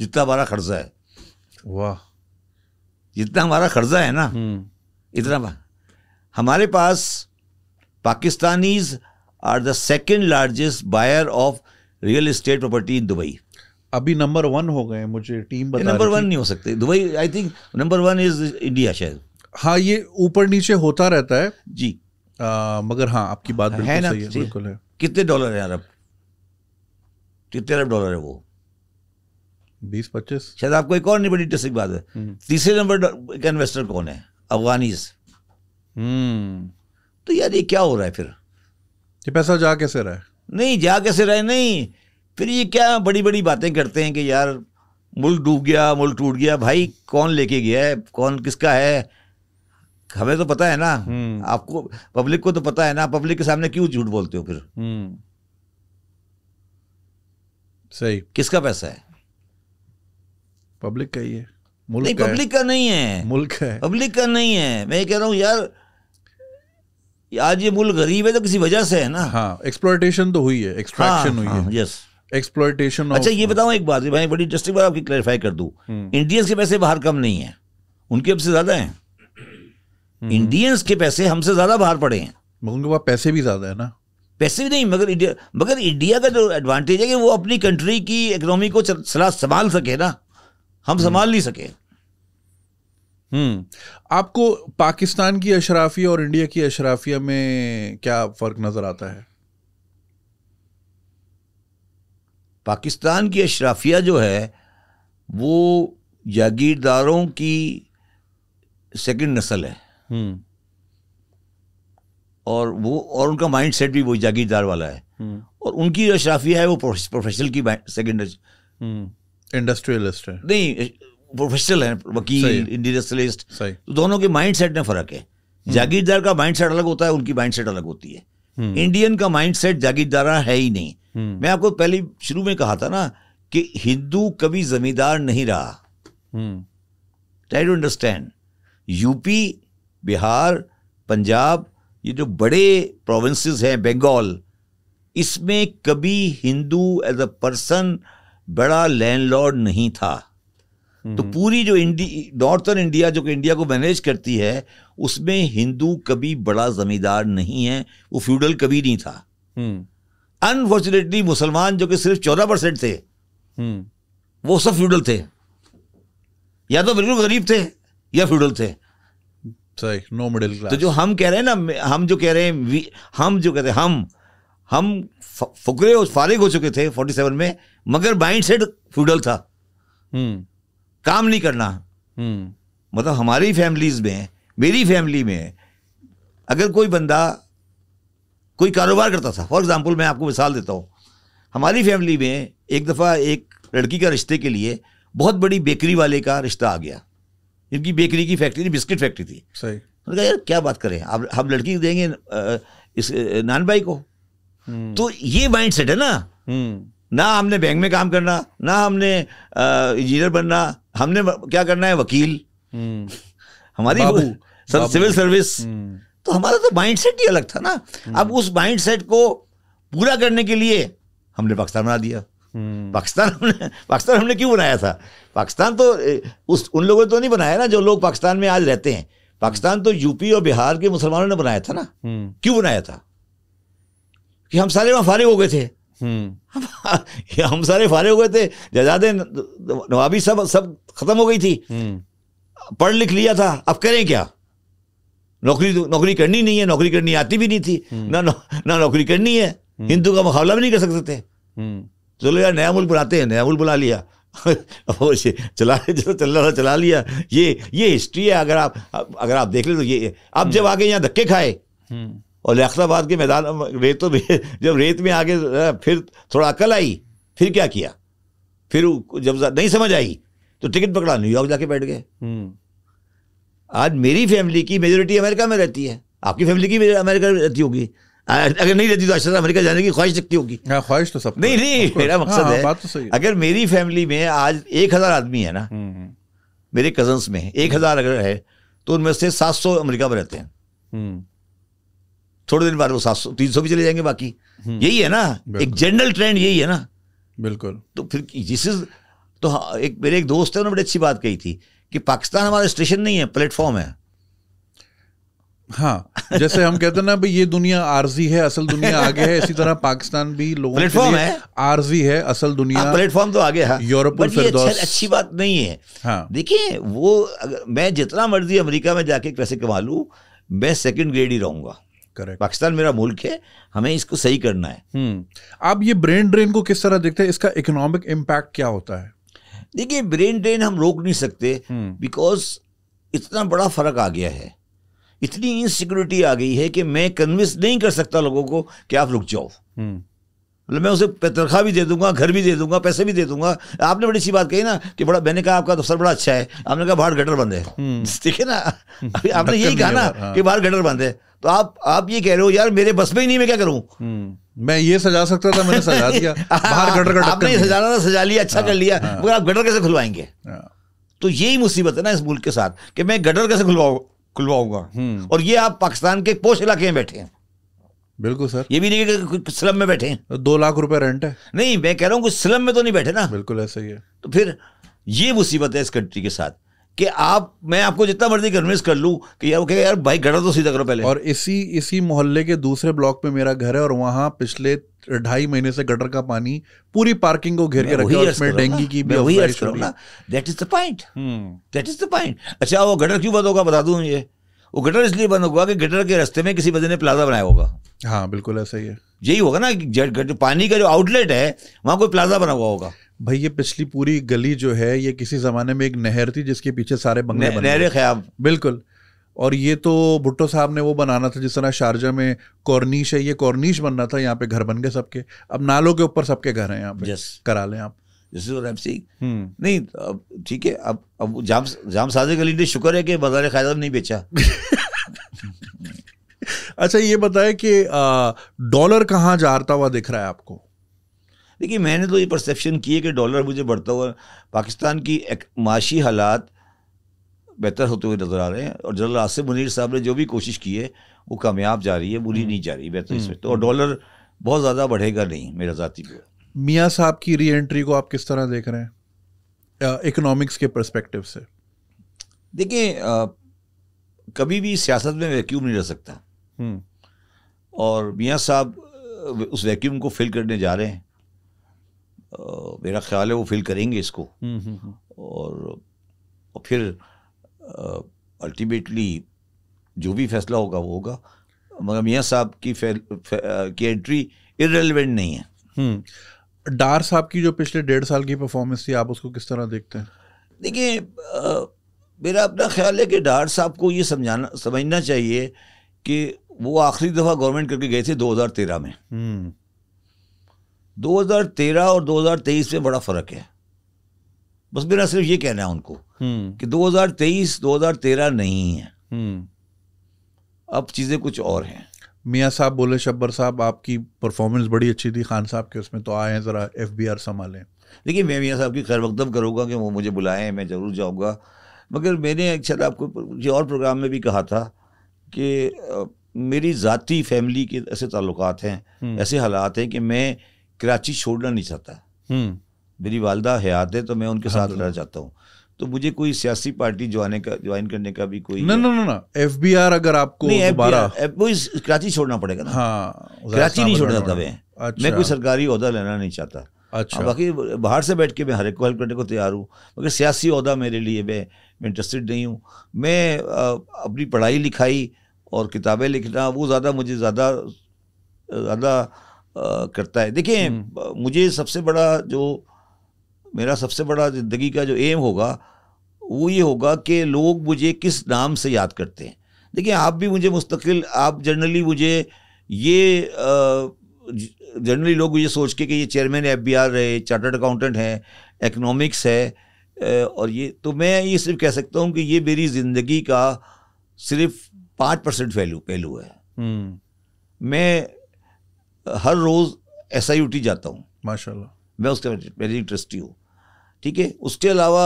जितना हमारा कर्जा है वाह जितना हमारा कर्जा है ना हम्म। इतना हमारे पास Pakistanis are the second largest buyer of real estate property in Dubai
अभी नंबर वन हो गए मुझे टीम बता नंबर वन नहीं
हो सकते Dubai I think
number one is India शायद हाँ ये ऊपर नीचे होता रहता है जी
मगर हाँ आपकी बात है बिल्कुल ना सही है बिल्कुल है कितने डॉलर है अरब कितने अरब डॉलर है वो बीस पच्चीस शायद आपको एक और नहीं बड़ी इंटरेस्टिंग बात है हम्म। तीसरे नंबर का इन्वेस्टर कौन है अफगानीज हम्म। तो यार ये क्या हो रहा है फिर ये पैसा जा कैसे रहा है नहीं जा कैसे रहा है नहीं फिर ये क्या बड़ी बड़ी बातें करते हैं कि यार मुल्क डूब गया मुल्क टूट गया भाई कौन लेके गया है कौन किसका है हमें तो पता है ना हम्म। आपको पब्लिक को तो पता है ना पब्लिक के सामने क्यों झूठ बोलते हो फिर हम्म। सही किसका पैसा है पब्लिक का ही है मुल्क नहीं पब्लिक का नहीं है मुल्क है पब्लिक का नहीं है मैं कह रहा हूँ यार आज ये मुल्क गरीब है तो किसी वजह से है ना हाँ एक्सप्लोर्टेशन तो हुई है एक्सट्रैक्शन हाँ, हुई है यस हाँ, एक्सप्लोर्टेशन अच्छा ये हाँ। बताऊं एक बात भाई बड़ी इंटरेस्टिंग बात आपकी क्लैरिफाई कर दू इंडियंस हम्म। के पैसे बाहर कम नहीं है उनके अब से ज़्यादा है इंडियंस हम्म। के पैसे हमसे ज्यादा बाहर पड़े हैं मगर उनके पास पैसे भी ज्यादा है ना पैसे भी नहीं मगर इंडिया मगर इंडिया का जो एडवांटेज है कि वो अपनी कंट्री की इकोनॉमी को संभाल सके ना हम हम्म। संभाल नहीं सके
हम्म। आपको पाकिस्तान की अशराफिया और इंडिया की अशराफिया में
क्या फर्क नजर आता है पाकिस्तान की अशराफिया जो है वो जागीरदारों की सेकंड नस्ल है हम्म। और वो और उनका माइंड सेट भी वो जागीरदार वाला है हम्म। और उनकी जो अशराफिया है वो प्रोफेशनल की सेकेंड इंडस्ट्रियलिस्ट हम्म। है नहीं प्रोफेशनल है वकील इंडस्ट्रियलिस्ट तो दोनों के माइंड सेट में फ़र्क है जागीरदार का माइंड सेट अलग होता है उनकी माइंड सेट अलग होती है इंडियन का माइंड सेट जागीरदारा है ही नहीं मैं आपको पहले शुरू में कहा था ना कि हिंदू कभी जमींदार नहीं रहा try to understand UP Bihar Punjab ये जो बड़े प्रोविंसेस हैं बंगाल इसमें कभी हिंदू एज अ पर्सन बड़ा लैंडलॉर्ड नहीं था तो हम्म। पूरी जो इंडी नॉर्थन इंडिया जो कि इंडिया को मैनेज करती है उसमें हिंदू कभी बड़ा जमींदार नहीं है वो फ्यूडल कभी नहीं था अनफॉर्चुनेटली हम्म। मुसलमान जो कि सिर्फ चौदह परसेंट थे हम्म। वो सब फ्यूडल थे या तो बिल्कुल गरीब थे या फ्यूडल थे सही नो मिडिल क्लास तो जो हम कह रहे हैं ना हम जो कह रहे हैं हम जो कहते हैं हम हम फुकरे फारिग हो चुके थे फोर्टी सेवन में मगर माइंड सेट फ्यूडल था हम्म। काम नहीं करना हम्म। मतलब हमारी फैमिलीज में मेरी फैमिली में अगर कोई बंदा कोई कारोबार करता था फॉर एग्जाम्पल मैं आपको मिसाल देता हूँ हमारी फैमिली में एक दफ़ा एक लड़की का रिश्ते के लिए बहुत बड़ी बेकरी वाले का रिश्ता आ गया इनकी बेकरी की फैक्ट्री थी बिस्किट फैक्ट्री थी सही उन्होंने कहा यार क्या बात करें आप हम लड़की देंगे इस नान भाई को हम्म। तो ये माइंड सेट है ना हम्म। ना हमने बैंक में काम करना ना हमने इंजीनियर बनना हमने क्या करना है वकील हम्म। हमारी सिविल सर्विस तो हमारा तो माइंड सेट ही अलग था ना अब उस माइंड सेट को पूरा करने के लिए हमने पाकिस्तान बना दिया हम्म। पाकिस्तान हमने पाकिस्तान हमने क्यों बनाया था पाकिस्तान तो उस उन लोगों ने तो नहीं बनाया ना जो लोग पाकिस्तान में आज रहते हैं पाकिस्तान तो यूपी और बिहार के मुसलमानों ने बनाया था ना हम्म। क्यों बनाया था कि हम सारे वहाँ फारिग हो गए थे हम्म। हम सारे फारे हो गए थे जजादे नवाबी सब सब खत्म हो गई थी पढ़ लिख लिया था अब करें क्या नौकरी तो, नौकरी करनी नहीं है नौकरी करनी आती भी नहीं थी ना ना नौकरी करनी है हिंदू का मुकाबला भी नहीं कर सकते थे चलो यार नया मुल्क बुलाते हैं नया मुल्क बुला लिया चला जो चल रहा चला लिया ये ये हिस्ट्री है अगर आप अगर आप देख ले तो ये अब जब हम्म। आगे यहाँ धक्के खाए हम्म। और लियाबाद के मैदान रेतों में जब रेत में आगे फिर थोड़ा अकल आई फिर क्या किया फिर जब नहीं समझ आई तो टिकट पकड़ा न्यूयॉर्क जाके बैठ गए हम्म। आज मेरी फैमिली की मेजोरिटी अमेरिका में रहती है आपकी फैमिली की अमेरिका में रहती होगी अगर नहीं रहती तो आज अमेरिका जाने की ख्वाहिश रखती होगी हाँ, ख्वाहिश तो सब नहीं नहीं मेरा मकसद हाँ, तो है अगर मेरी फैमिली में आज एक हज़ार आदमी है ना हम्म, हम्म। मेरे कजन्स में एक हज़ार अगर है तो उनमें से सात सौ अमरीका में रहते हैं हम्म। थोड़े दिन बाद वो सात सौ तीन सौ भी चले जाएंगे बाकी यही है ना एक जनरल ट्रेंड यही है ना बिल्कुल तो फिर जिस तो हाँ, एक मेरे एक दोस्त है उन्होंने बड़ी अच्छी बात कही थी कि पाकिस्तान हमारा स्टेशन नहीं है प्लेटफॉर्म है हाँ जैसे हम कहते हैं ना भाई ये
दुनिया आरजी है असल दुनिया आगे है इसी तरह पाकिस्तान भी लोगों प्लेटफॉर्म है आरजी है असल दुनिया प्लेटफॉर्म
हाँ, तो आगे है यूरोप अच्छा, अच्छी बात नहीं है हाँ देखिए वो मैं जितना मर्जी अमेरिका में जाके पैसे कमा लू मैं सेकंड ग्रेड ही रहूंगा करेक्ट पाकिस्तान मेरा मुल्क है हमें इसको सही करना है हम्म। आप ये ब्रेन ड्रेन को किस तरह देखते हैं इसका इकोनॉमिक इम्पैक्ट क्या होता है देखिए ब्रेन ड्रेन हम रोक नहीं सकते बिकॉज हम्म। इतना बड़ा फर्क आ गया है इतनी इनसिक्योरिटी आ गई है कि मैं कन्विंस नहीं कर सकता लोगों को कि आप रुक जाओ हम्म। मतलब मैं उसे तनख्वा भी दे दूंगा घर भी दे दूंगा पैसे भी दे दूंगा आपने बड़ी सी बात कही ना कि बड़ा मैंने कहा आपका दफ्तर तो बड़ा अच्छा है आपने कहा बाहर गटर बंद है ठीक हम्म। है ना हम्म। अभी आपने यही कहा ना हाँ। कि बाहर गटर बंद है तो आप आप ये कह रहे हो यार मेरे बस में ही नहीं मैं क्या करूं मैं ये सजा सकता था मैंने सजा दिया हाँ, बाहर गटर का आपने सजाना था सजा लिया अच्छा हाँ, कर लिया मगर आप गटर कैसे खुलवाएंगे तो यही मुसीबत है ना इस मुल्क के साथ कि मैं गटर कैसे खुलवाऊ खुलवाऊंगा हम्म। और ये आप पाकिस्तान के पोस्ट इलाके में बैठे हैं बिल्कुल सर ये भी नहीं कि स्लम में बैठे हैं दो लाख रुपए रेंट है नहीं मैं कह रहा हूँ कुछ स्लम में तो नहीं बैठे ना बिल्कुल ऐसा ही है तो फिर ये मुसीबत है इस कंट्री के साथ कि आप मैं आपको जितना मर्जी कन्विंस कर लूँ कि यार okay, यार भाई गड़ा तो सीधा करो पहले और इसी इसी मोहल्ले के
दूसरे ब्लॉक पे मेरा घर है और वहाँ पिछले ढाई महीने से गटर का पानी पूरी पार्किंग को घेर के रखा है उसमें डेंगू की भी वही
that is the point that is the point अच्छा वो गटर क्यों बंद होगा बता दूं ये वो गटर इसलिए बंद होगा कि गटर के रास्ते में किसी वजह ने प्लाजा बनाया होगा हाँ बिल्कुल ऐसा ही है यही होगा ना कि पानी का जो आउटलेट है वहाँ कोई प्लाजा बना हुआ
होगा भाई ये पिछली पूरी गली जो है ये किसी जमाने में एक नहर थी जिसके पीछे सारे बंगले ने, नहर ख्याब बिल्कुल और ये तो भुट्टो साहब ने वो बनाना था जिस तरह शारजा में कॉर्निश है ये कॉर्निश बनना था यहाँ पे घर बन गए सबके अब नालों के ऊपर सबके घर हैं यहाँ पे करा
लें आप दिस इज आई सीइंग नहीं अब ठीक है अब अब जाम जाम साजे अली ने शुक्र है कि बाजार खायदा नहीं बेचा अच्छा ये बताए कि डॉलर कहाँ जाता हुआ दिख रहा है आपको देखिए मैंने तो ये परसेप्शन की है कि डॉलर मुझे बढ़ता हुआ पाकिस्तान की माशी हालात बेहतर होते हुए नज़र आ रहे हैं और जनरल आसिफ मुनीर साहब ने जो भी कोशिश की है वो कामयाब जा रही है बुरी हम्म। नहीं जा रही बेहतर इसमें हम्म। तो डॉलर बहुत ज़्यादा बढ़ेगा नहीं मेरा ज़ाती पे
मियाँ साहब की री एंट्री को आप किस तरह देख रहे हैं इकोनॉमिक्स के परस्पेक्टिव से
देखिए कभी भी सियासत में वैक्यूम नहीं रह सकता हम्म। और मियाँ साहब उस वैक्यूम को फिल करने जा रहे हैं मेरा ख्याल है वो फिल करेंगे इसको हम्म, हम्म, और, और फिर अल्टीमेटली जो भी फैसला होगा वो होगा मगर मियाँ साहब की फे, की एंट्री इरेलीवेंट नहीं है डार साहब की जो
पिछले डेढ़ साल की परफॉर्मेंस थी आप उसको किस तरह देखते हैं
देखिए मेरा अपना ख्याल है कि डार साहब को ये समझाना समझना चाहिए कि वो आखिरी दफ़ा गवर्नमेंट करके गए थे 2013 में 2013 हम्म। और 2023 में बड़ा फ़र्क है बस मेरा सिर्फ ये कहना है उनको हम्म। कि 2023 2013 नहीं है हम्म। अब चीज़ें कुछ और हैं मियाँ
साहब बोले शब्बर साहब आपकी परफॉर्मेंस बड़ी अच्छी थी खान साहब के उसमें तो आए हैं ज़रा एफ बी आर संभालें
देखिए मैं मियाँ साहब की खैर मकदम करूँगा कि वो मुझे बुलाएं मैं ज़रूर जाऊँगा मगर मैंने एक शायद आपको किसी और प्रोग्राम में भी कहा था कि मेरी ज़ाती फैमिली के ऐसे ताल्लुक हैं हम्म। ऐसे हालात हैं कि मैं कराची छोड़ना नहीं चाहता हम्म। मेरी वालदा हयात है तो मैं उनके साथ हाँ रहना चाहता हूँ तो मुझे कोई सियासी पार्टी ज्वाइन का ज्वाइन करने का भी कोई ना ना ना ना
एफ बी आर अगर आपको
कराची छोड़ना पड़ेगा ना हाँ कराची नहीं छोड़ना था मैं मैं कोई अच्छा। सरकारी अहदा लेना नहीं चाहता अच्छा हाँ, बाकी बाहर से बैठ के मैं हर एक को हेल्प करने को तैयार हूँ मगर सियासी अहदा मेरे लिए मैं मैं इंटरेस्टेड नहीं हूँ मैं अपनी पढ़ाई लिखाई और किताबें लिखना वो ज़्यादा मुझे ज़्यादा ज़्यादा करता है देखिए हम्म। मुझे सबसे बड़ा जो मेरा सबसे बड़ा ज़िंदगी का जो एम होगा वो ये होगा कि लोग मुझे किस नाम से याद करते हैं देखिए आप भी मुझे मुस्तकिल आप जनरली मुझे ये जनरली लोग ये सोच के कि ये चेयरमैन एफ बी आर रहे चार्टर्ड अकाउंटेंट हैं इकनॉमिक्स है और ये तो मैं ये सिर्फ कह सकता हूँ कि ये मेरी ज़िंदगी का सिर्फ पाँच परसेंट वैल्यू पहलू है हम्म। मैं हर रोज़ एस आई यू टी जाता हूँ माशा मैं उसके मेरी इंटरेस्टी हूँ ठीक है उसके अलावा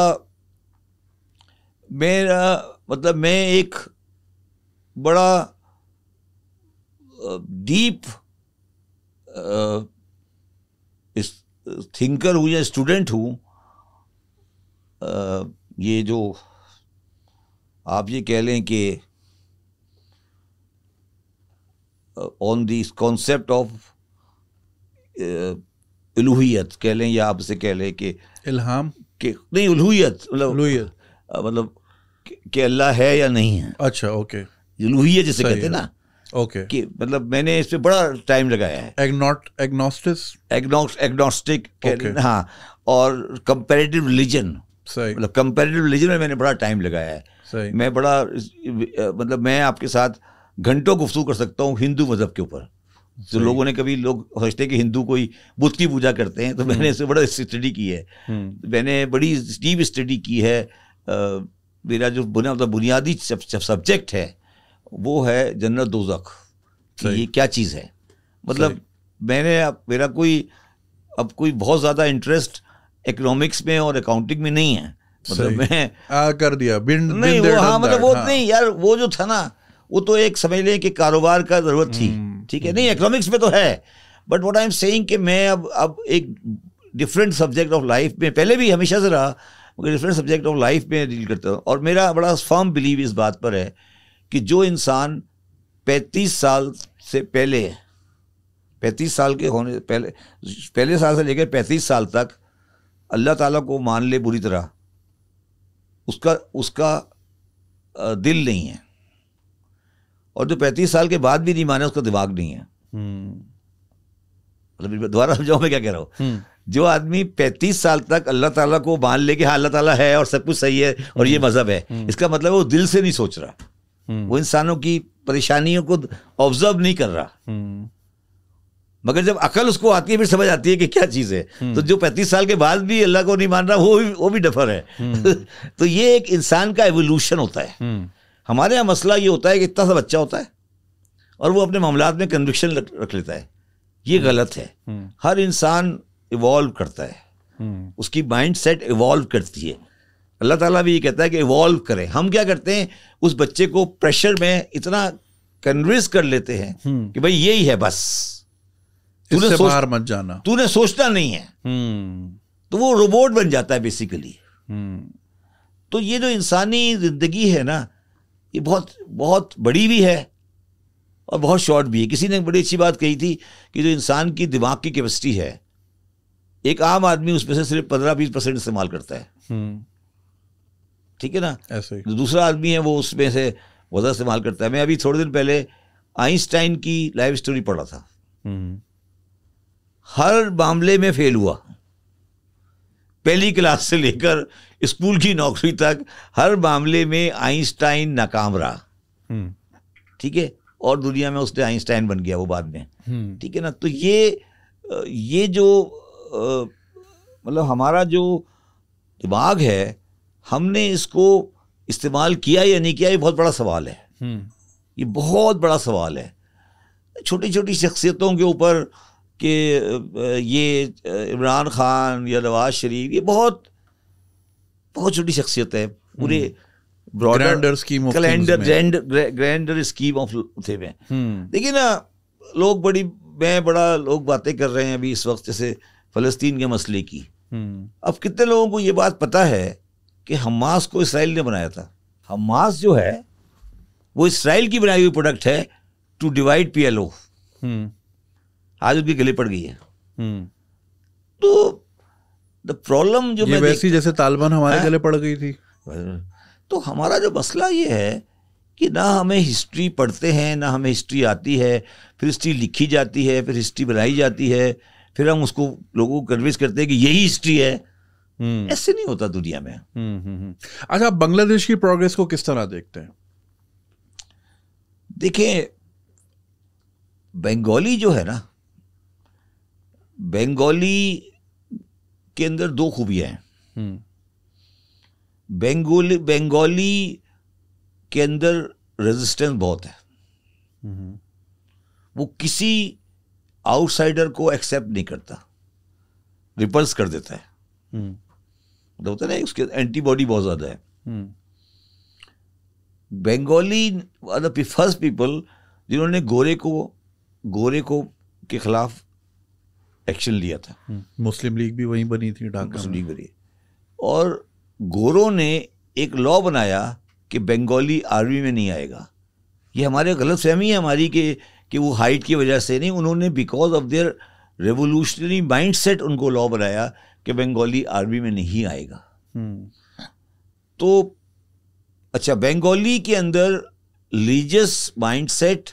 मेरा मतलब मैं एक बड़ा डीप थिंकर हूँ या स्टूडेंट हूँ ये जो आप ये कह लें कि ऑन दिस कॉन्सेप्ट ऑफ इलूहियत कह लें या आप इसे कह लें कि इल्हाम के नहीं उलूहियत मतलब मतलब कि अल्लाह है या नहीं है अच्छा ओके उलूहियत जिसे कहते हैं ना ओके okay. कि मतलब मैंने इस पर बड़ा टाइम लगाया है एग्नोट एग्नोस्टिस एग्नोस एग्नोस्टिक okay. हाँ और कंपेरेटिव रिलीजन मतलब कंपेरेटिव रिलीजन में मैंने बड़ा टाइम लगाया है सही मैं बड़ा मतलब मैं आपके साथ घंटों गुफ्तु कर सकता हूँ हिंदू मज़हब के ऊपर तो लोगों ने कभी लोग सोचते कि हिंदू कोई बुद्ध की पूजा करते हैं तो हम्म। मैंने इसे बड़ा स्टडी की है हम्म। मैंने बड़ी डीप स्टडी की है आ, मेरा जो बुनिया मतलब बुनियादी सब्जेक्ट है वो है जनरल दोजख कि ये क्या चीज़ है मतलब मैंने अब मेरा कोई अब कोई बहुत ज़्यादा इंटरेस्ट इकोनॉमिक्स में और अकाउंटिंग में नहीं है मतलब मैं आ कर दिया बिन, नहीं हाँ, मतलब वो हाँ मतलब वो नहीं यार वो जो था ना वो तो एक समझ लें कि कारोबार का ज़रूरत थी हम्म, ठीक है हम्म। नहीं इकोनॉमिक्स में तो है but what I am saying कि मैं अब अब एक डिफरेंट सब्जेक्ट ऑफ लाइफ में पहले भी हमेशा से रहा मगर डिफरेंट सब्जेक्ट ऑफ लाइफ में डील करता हूँ और मेरा बड़ा फर्म बिलीव इस बात पर है कि जो इंसान पैंतीस साल से पहले पैंतीस साल के होने पहले पहले साल से लेकर पैंतीस साल तक अल्लाह ताला को मान ले बुरी तरह उसका उसका दिल नहीं है और जो पैंतीस साल के बाद भी नहीं माने उसका दिमाग नहीं है हम्म। मतलब दोबारा समझाओ मैं क्या कह रहा हूँ हम्म। जो आदमी पैंतीस साल तक अल्लाह ताला को मान ले कि हाँ अल्लाह ताला है और सब कुछ सही है और ये हम्म। मजहब है इसका मतलब वो दिल से नहीं सोच रहा वो इंसानों की परेशानियों को ऑब्जर्व नहीं कर रहा मगर जब अकल उसको आती है फिर समझ आती है कि क्या चीज़ है तो जो पैंतीस साल के बाद भी अल्लाह को नहीं मान रहा वो भी वो भी डफर है तो ये एक इंसान का एवोल्यूशन होता है हमारे यहाँ मसला ये होता है कि इतना सा बच्चा होता है और वो अपने मामला में कन्विक्शन रख लेता है ये हम्म। गलत है हम्म। हर इंसान इवॉल्व करता है हम्म। उसकी माइंड सेट इवॉल्व करती है अल्लाह ताला भी ये कहता है कि इवॉल्व करें हम क्या करते हैं उस बच्चे को प्रेशर में इतना कन्विंस कर लेते हैं कि भाई यही है बस तूने बाहर मत जाना तूने सोचना नहीं है तो वो रोबोट बन जाता है बेसिकली तो ये जो इंसानी जिंदगी है ना ये बहुत बहुत बड़ी भी है और बहुत शॉर्ट भी है किसी ने बड़ी अच्छी बात कही थी कि जो इंसान की दिमाग की कैपेसिटी है एक आम आदमी उसमें से सिर्फ पंद्रह बीस परसेंट इस्तेमाल करता है हम्म। ठीक है ना ऐसे दूसरा आदमी है वो उसमें से बहुत इस्तेमाल करता है मैं अभी थोड़े दिन पहले आइंस्टाइन की लाइफ स्टोरी पढ़ा था हम्म। हर मामले में फेल हुआ पहली क्लास से लेकर स्कूल की नौकरी तक हर मामले में आइंस्टाइन नाकाम रहा हम्म। ठीक है और दुनिया में उसने आइंस्टाइन बन गया वो बाद में हम्म। ठीक है ना तो ये ये जो मतलब हमारा जो दिमाग है हमने इसको इस्तेमाल किया या नहीं किया ये बहुत बड़ा सवाल है हम्म। ये बहुत बड़ा सवाल है छोटी छोटी शख्सियतों के ऊपर कि ये इमरान खान या नवाज शरीफ ये बहुत बहुत छोटी शख्सियत है पूरे broader scheme calendar grander scheme of थे में हम्म। देखिए ना लोग बड़ी मैं बड़ा लोग बातें कर रहे हैं अभी इस वक्त जैसे फ़लस्तीन के मसले की हम्म। अब कितने लोगों को ये बात पता है कि हमास को इसराइल ने बनाया था हमास जो है वो इसराइल की बनाई हुई प्रोडक्ट है to divide P L O आज उनकी गली पड़ गई है हम्म। तो द प्रॉब्लम जो मैं वैसी जैसे तालिबान
हमारे हाँ। गले पड़ गई थी
तो हमारा जो मसला ये है कि ना हमें हिस्ट्री पढ़ते हैं ना हमें हिस्ट्री आती है फिर हिस्ट्री लिखी जाती है फिर हिस्ट्री बनाई जाती है फिर हम उसको लोगों को कन्विंस करते हैं कि यही हिस्ट्री है हम्म। ऐसे नहीं होता दुनिया में हम्म, अच्छा आप बांग्लादेश की प्रोग्रेस को किस तरह देखते हैं देखें बंगाली जो है ना बंगाली के अंदर दो खूबियां हैं हम्म। बंगाली बंगाली के अंदर रेजिस्टेंस बहुत है हम्म। वो किसी आउटसाइडर को एक्सेप्ट नहीं करता रिपल्स कर देता है हम्म। मतलब होता है ना उसके एंटीबॉडी बहुत ज़्यादा है बंगाली फर्स्ट पीपल जिन्होंने गोरे को गोरे को के खिलाफ एक्शन लिया था
हम्म। मुस्लिम लीग भी वहीं बनी थी ढाका
मुस्लिम लीग बनी और गोरों ने एक लॉ बनाया कि बंगाली आर्मी में नहीं आएगा ये हमारे गलत फहमी है हमारी कि कि वो हाइट की वजह से नहीं उन्होंने because of their revolutionary mind set उनको लॉ बनाया कि बंगाली आर्मी में नहीं आएगा हम्म। तो अच्छा बंगाली के अंदर religious mind set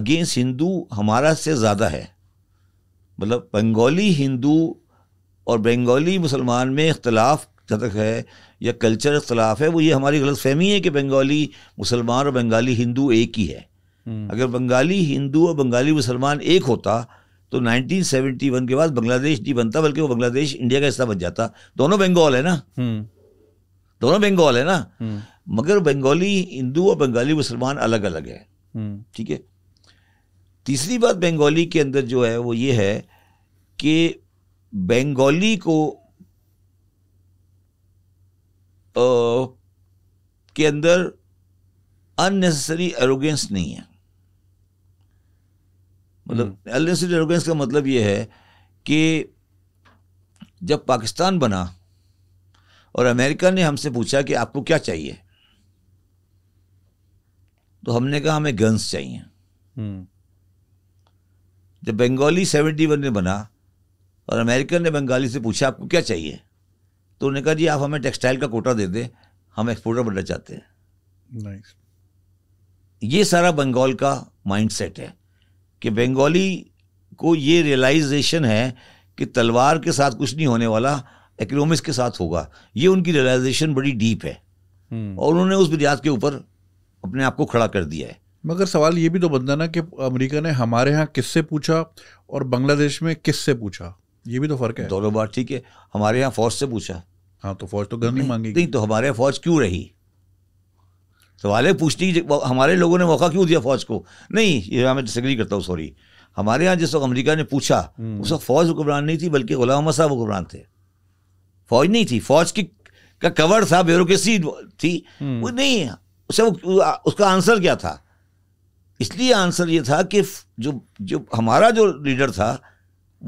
against Hindu हमारा से ज़्यादा है मतलब बंगाली हिंदू और बंगाली मुसलमान में इख्तलाफ तक है या कल्चर इख्तलाफ है वो ये हमारी गलत फहमी है कि बंगाली मुसलमान और बंगाली हिंदू एक ही है हम्म। अगर बंगाली हिंदू और बंगाली मुसलमान एक होता तो 1971 के बाद बांग्लादेश नहीं बनता बल्कि वो बांग्लादेश इंडिया का हिस्सा बन जाता दोनों बंगाल है ना हम्म। दोनों बंगाल है ना हम्म। मगर बंगाली हिंदू और बंगाली मुसलमान अलग अलग है ठीक है तीसरी बात बंगाली के अंदर जो है वो ये है कि बंगाली को आ, के अंदर अननेसेसरी एरोगेंस नहीं है मतलब अननेसेसरी हम्म। एरोगेंस का मतलब यह है कि जब पाकिस्तान बना और अमेरिका ने हमसे पूछा कि आपको क्या चाहिए तो हमने कहा हमें गन्स चाहिए हम्म। जब बंगाली सेवेंटी वन में बना और अमेरिकन ने बंगाली से पूछा आपको क्या चाहिए तो उन्होंने कहा जी आप हमें टेक्सटाइल का कोटा दे दें हम एक्सपोर्टर बनना चाहते हैं nice. ये सारा बंगाल का माइंडसेट है कि बंगाली को ये रियलाइजेशन है कि तलवार के साथ कुछ नहीं होने वाला इकोनॉमिक्स के साथ होगा ये उनकी रियलाइजेशन बड़ी डीप है hmm. और उन्होंने उस बुनियाद के ऊपर अपने आप को खड़ा कर दिया है
मगर सवाल ये भी तो बनता ना कि अमेरिका ने हमारे यहाँ किससे पूछा और बांग्लादेश में किससे पूछा ये भी तो फर्क है दोनों बार ठीक है हमारे
यहाँ फौज से पूछा हाँ तो फौज तो गन नहीं मांगी नहीं तो हमारे यहाँ फौज क्यों रही सवाल तो है पूछती हमारे लोगों ने मौका क्यों दिया फौज को नहीं ये मैं डिसग्री करता हूँ सॉरी हमारे यहाँ जिस वक्त अमरीका ने पूछा हम्म। उस वक्त फौज हुक्मरान नहीं थी बल्कि गुलाम साहब हुक्मरान थे फौज नहीं थी फौज की का कवर था ब्यूरोसी थी हम्म। वो नहीं उसे उसका आंसर क्या था इसलिए आंसर ये था कि जो जो हमारा जो लीडर था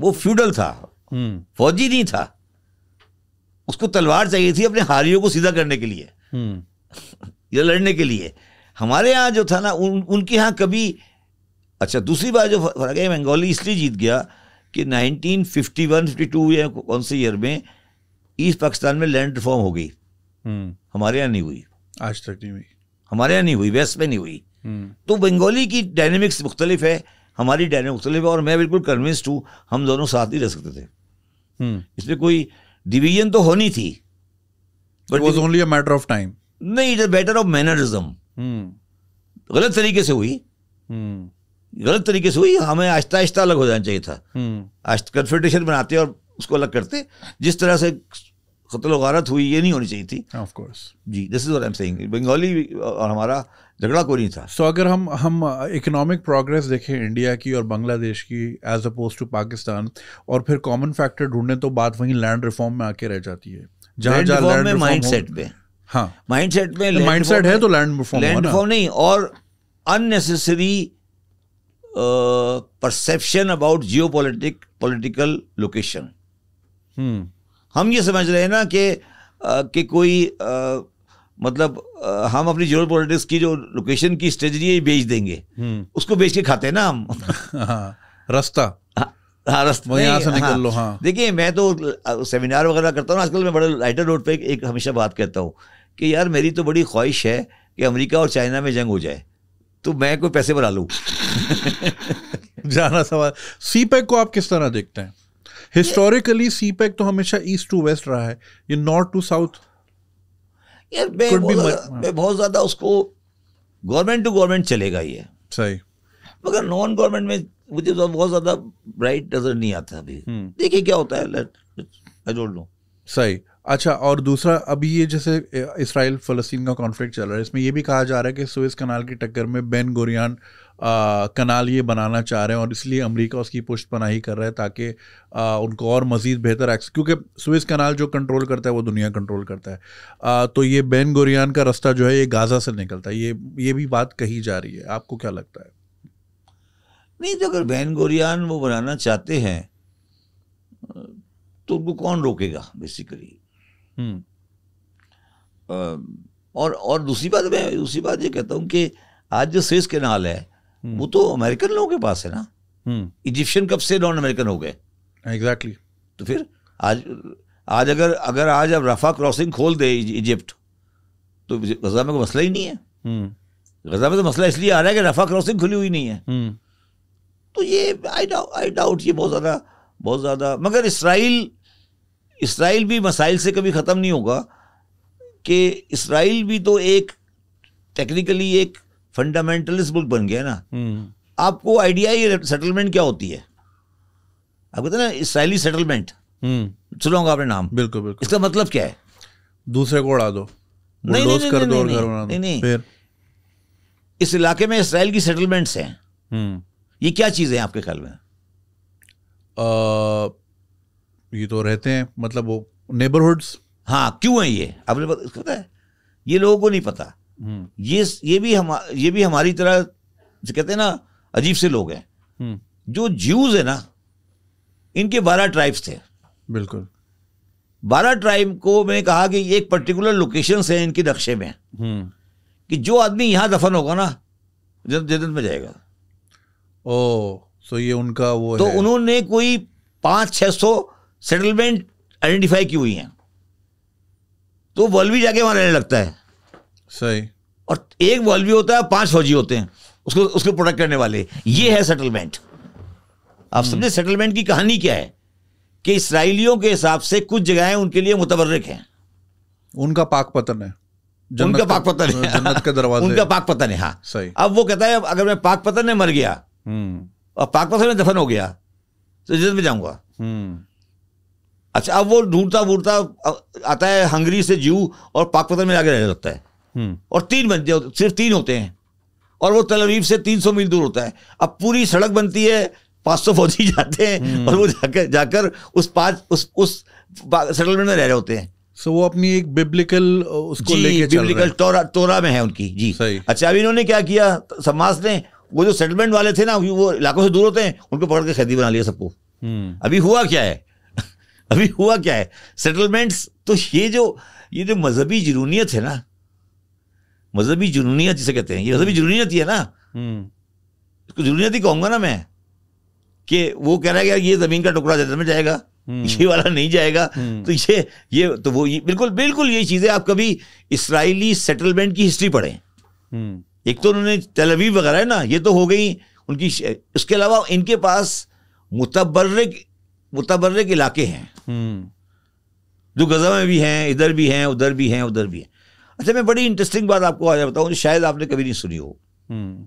वो फ्यूडल था हम्म। फौजी नहीं था उसको तलवार चाहिए थी अपने हारियों को सीधा करने के लिए
हम्म।
या लड़ने के लिए हमारे यहाँ जो था ना उन उनके यहाँ कभी अच्छा दूसरी बार जो फर्क है बंगाली इसलिए जीत गया कि 1951 52 या कौन से ईयर में ईस्ट पाकिस्तान में लैंड रिफॉर्म हो गई हम्म। हमारे यहाँ नहीं हुई आज तक नहीं हुई हमारे यहाँ नहीं हुई वेस्ट में नहीं हुई तो बंगाली की डायनेमिक्स मुख्तलिफ है हमारी डायने मुख्तलिफ और मैं बिल्कुल कन्विंस्ड हूँ हम दोनों साथ ही रह सकते थे हम्म। इसमें कोई डिवीजन तो होनी थी but was only a matter of time नहीं it is matter of mannerism गलत तरीके से हुई हम्म। गलत तरीके से हुई हमें आहिस्ता आहिस्ता अलग हो जाना चाहिए था कन्फेडरेशन हम्म। बनाते और उसको अलग करते जिस तरह से कत्ल तो तो वारत हुई ये नहीं होनी चाहिए थी ऑफ जी this is what I am saying Bengali
और हमारा झगड़ा कोई नहीं था सो so, अगर हम हम इकोनॉमिक प्रोग्रेस देखें इंडिया की और बांग्लादेश की एज अपोज टू पाकिस्तान और फिर कॉमन फैक्टर ढूंढने तो बात वहीं लैंड रिफॉर्म में आके रह जाती है जहाँ जहाँ माइंड सेट में हाँ माइंड सेट में माइंड तो सेट है तो लैंड रिफॉर्म लैंड रिफॉर्म
नहीं और unnecessary perception about geo politic political location हम ये समझ रहे हैं ना कि कि कोई आ, मतलब आ, हम अपनी जीरो पॉलिटिक्स की जो लोकेशन की स्ट्रेटजी है बेच देंगे हम्म। उसको बेच के खाते हैं ना हम हाँ, रास्ता हाँ, हाँ रास्ता यहाँ से निकल हाँ। लो हाँ देखिए मैं तो सेमिनार वगैरह करता हूँ आजकल मैं बड़े लाइटर रोड पे एक हमेशा बात करता हूँ कि यार मेरी तो बड़ी ख्वाहिश है कि अमेरिका और चाइना में जंग हो जाए तो मैं कोई पैसे बना लूँ जाना
सवाल सी पैक e e e को आप किस तरह देखते हैं हिस्टोरिकली सी पैक तो हमेशा ईस्ट टू वेस्ट रहा है ये नॉर्थ टू साउथ बहुत,
ज्यादा उसको गवर्नमेंट टू गवर्नमेंट चलेगा ये सही मगर नॉन गवर्नमेंट में मुझे तो बहुत ज्यादा ब्राइट नजर नहीं आता अभी हम्म। देखिए क्या होता है आई डोंट नो सही
अच्छा और दूसरा अभी ये जैसे इसराइल फलस्तीन का कॉन्फ्लिक्ट चल रहा है इसमें ये भी कहा जा रहा है कि सुएज कनाल की टक्कर में बेन गोरियान कनाल ये बनाना चाह रहे हैं और इसलिए अमेरिका उसकी पुष्ट पनाही कर रहा है ताकि उनको और मज़ीद बेहतर एक्स क्योंकि स्विस कनाल जो कंट्रोल करता है वो दुनिया कंट्रोल करता है आ, तो ये बैन गोरियान का रास्ता जो है ये गाज़ा से निकलता है ये ये भी बात कही जा रही है आपको क्या लगता है
नहीं तो अगर बैन गोरियान वो बनाना चाहते हैं तो उनको कौन रोकेगा बेसिकली हम्म। और और दूसरी बात मैं दूसरी बात ये कहता हूँ कि आज जो स्विस कैनाल है हम्म। वो तो अमेरिकन लोगों के पास है ना हम्म। इजिप्शियन कब से नॉन अमेरिकन हो गए एग्जैक्टली exactly. तो फिर आज आज अगर अगर आज अब रफा क्रॉसिंग खोल दे इजिप्ट तो गजा में कोई मसला ही नहीं है हम्म। गजा में तो मसला इसलिए आ रहा है कि रफा क्रॉसिंग खुली हुई नहीं है तो ये आई आई डाउट ये बहुत ज़्यादा बहुत ज़्यादा मगर इसराइल इसराइल भी मसाइल से कभी ख़त्म नहीं होगा कि इसराइल भी तो एक टेक्निकली एक फंडामेंटलिस्ट बुक बन गया ना हम्म। आपको आइडिया ही सेटलमेंट क्या होती है आपको ना इसराइली सेटलमेंट हम्म। सुनाऊंगा आपने नाम बिल्कुल बिल्कुल इसका मतलब क्या है दूसरे को उड़ा दो नहीं नहीं इस इलाके में इसराइल की सेटलमेंट्स हैं हम्म। ये क्या चीज है आपके ख्याल में
ये तो रहते हैं मतलब वो
नेबरहुड्स हाँ क्यों है ये आपने पता है ये लोगों को नहीं पता हम्म। ये ये भी हम ये भी हमारी तरह कहते हैं ना अजीब से लोग हैं हम्म। जो ज्यूज है ना इनके बारह ट्राइब्स थे बिल्कुल बारह ट्राइब को मैंने कहा कि एक पर्टिकुलर लोकेशन है इनके नक्शे में हम्म। कि जो आदमी यहां दफन होगा ना जन्नत में जाएगा ओ सो ये उनका वो तो है। उन्होंने कोई पांच छह सौ सेटलमेंट आइडेंटिफाई की हुई है तो वल्वी जाके वहां रहने लगता है सही और एक मौलवी होता है पांच फौजी होते हैं उसको उसको प्रोटेक्ट करने वाले ये है सेटलमेंट आप समझे सेटलमेंट की कहानी क्या है कि इसराइलियों के हिसाब से कुछ जगहें उनके लिए मुतवरक हैं उनका पाक पतन है उनका पाक पतन है जन्नत के दरवाजे उनका पाक पतन है हाँ सही अब वो कहता है अगर मैं पाक पतन में मर गया हम्म। और पाक पतन में दफन हो गया तो इज्जत में जाऊंगा हम्म। अच्छा अब वो ढूंढता बूढ़ता आता है हंगरी से जीव और पाक पतन में जाके रहने लगता है और तीन बनते सिर्फ तीन होते हैं और वो तलवीब से तीन मील दूर होता है अब पूरी सड़क बनती है पाँच फौजी जाते हैं हम्म। और वो जाकर जाकर उस पाँच उस उस सेटलमेंट में रह रहे होते हैं सो so, वो अपनी एक बिब्लिकल उसको लेके बिब्लिकल टोरा टोरा में है उनकी जी सही अच्छा अभी इन्होंने क्या किया समाज ने वो जो सेटलमेंट वाले थे ना वो इलाकों से दूर होते हैं उनको पकड़ के कैदी बना लिया सबको
हम्म।
अभी हुआ क्या है अभी हुआ क्या है सेटलमेंट्स तो ये जो ये जो मजहबी जरूनियत है ना मजहबी जुनूनियत जिसे कहते हैं ये मजहबी जुनूनियत ही है ना हम्म। इसको जुनूनियत ही कहूंगा ना मैं कि वो कह रहा है यार ये जमीन का टुकड़ा जन्म में जाएगा हम्म। ये वाला नहीं जाएगा हम्म। तो ये ये तो वो ये, बिल्कुल बिल्कुल ये चीज़ें आप कभी इसराइली सेटलमेंट की हिस्ट्री
पढ़ें
एक तो उन्होंने तेलवी वगैरह है ना ये तो हो गई उनकी उसके अलावा इनके पास मुतबर्रिक मुतबर्रिक इलाके हैं जो गजा में भी हैं इधर भी हैं उधर भी हैं उधर भी हैं अच्छा मैं बड़ी इंटरेस्टिंग बात आपको आज बताऊँ शायद आपने कभी नहीं सुनी हो हम्म।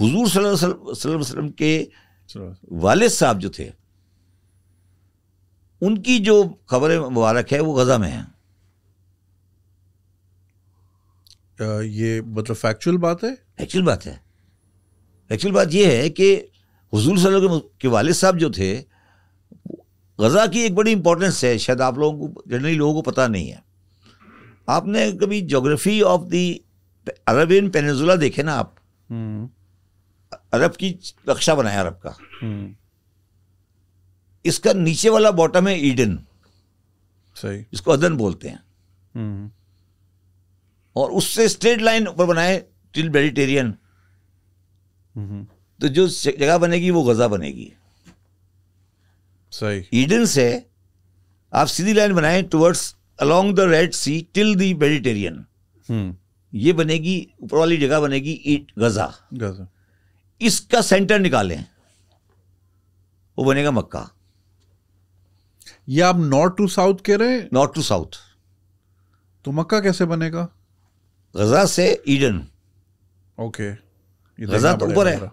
हुजूर सल्लल्लाहु वसल्लम के वाले साहब जो थे उनकी जो खबर मुबारक है वो गजा में है ये मतलब फैक्चुअल बात है एक्चुअल बात है एक्चुअल बात ये है कि हजूर सल्लल्लाहु के वाले साहब जो थे गज़ा की एक बड़ी इंपॉर्टेंस है शायद आप लोगों को जनरली लोगों को पता नहीं है आपने कभी geography of the Arabian peninsula देखे ना आप हम्म। अरब की रक्षा बनाया अरब का हम्म। इसका नीचे वाला बॉटम है ईडन सही इसको अदन बोलते हैं हम्म। और उससे स्ट्रेट लाइन ऊपर बनाए टिल मेडिटेरियन तो जो जगह बनेगी वो गजा बनेगी सही ईडन से आप सीधी लाइन बनाए towards along the Red Sea till the Mediterranean ये बनेगी ऊपर वाली जगह बनेगी ईट गजा गजा इसका सेंटर निकालें वो बनेगा मक्का ये आप नॉर्थ टू साउथ कह रहे हैं नॉर्थ टू साउथ
तो मक्का कैसे बनेगा
गजा से ईडन
ओके गजा तो ऊपर है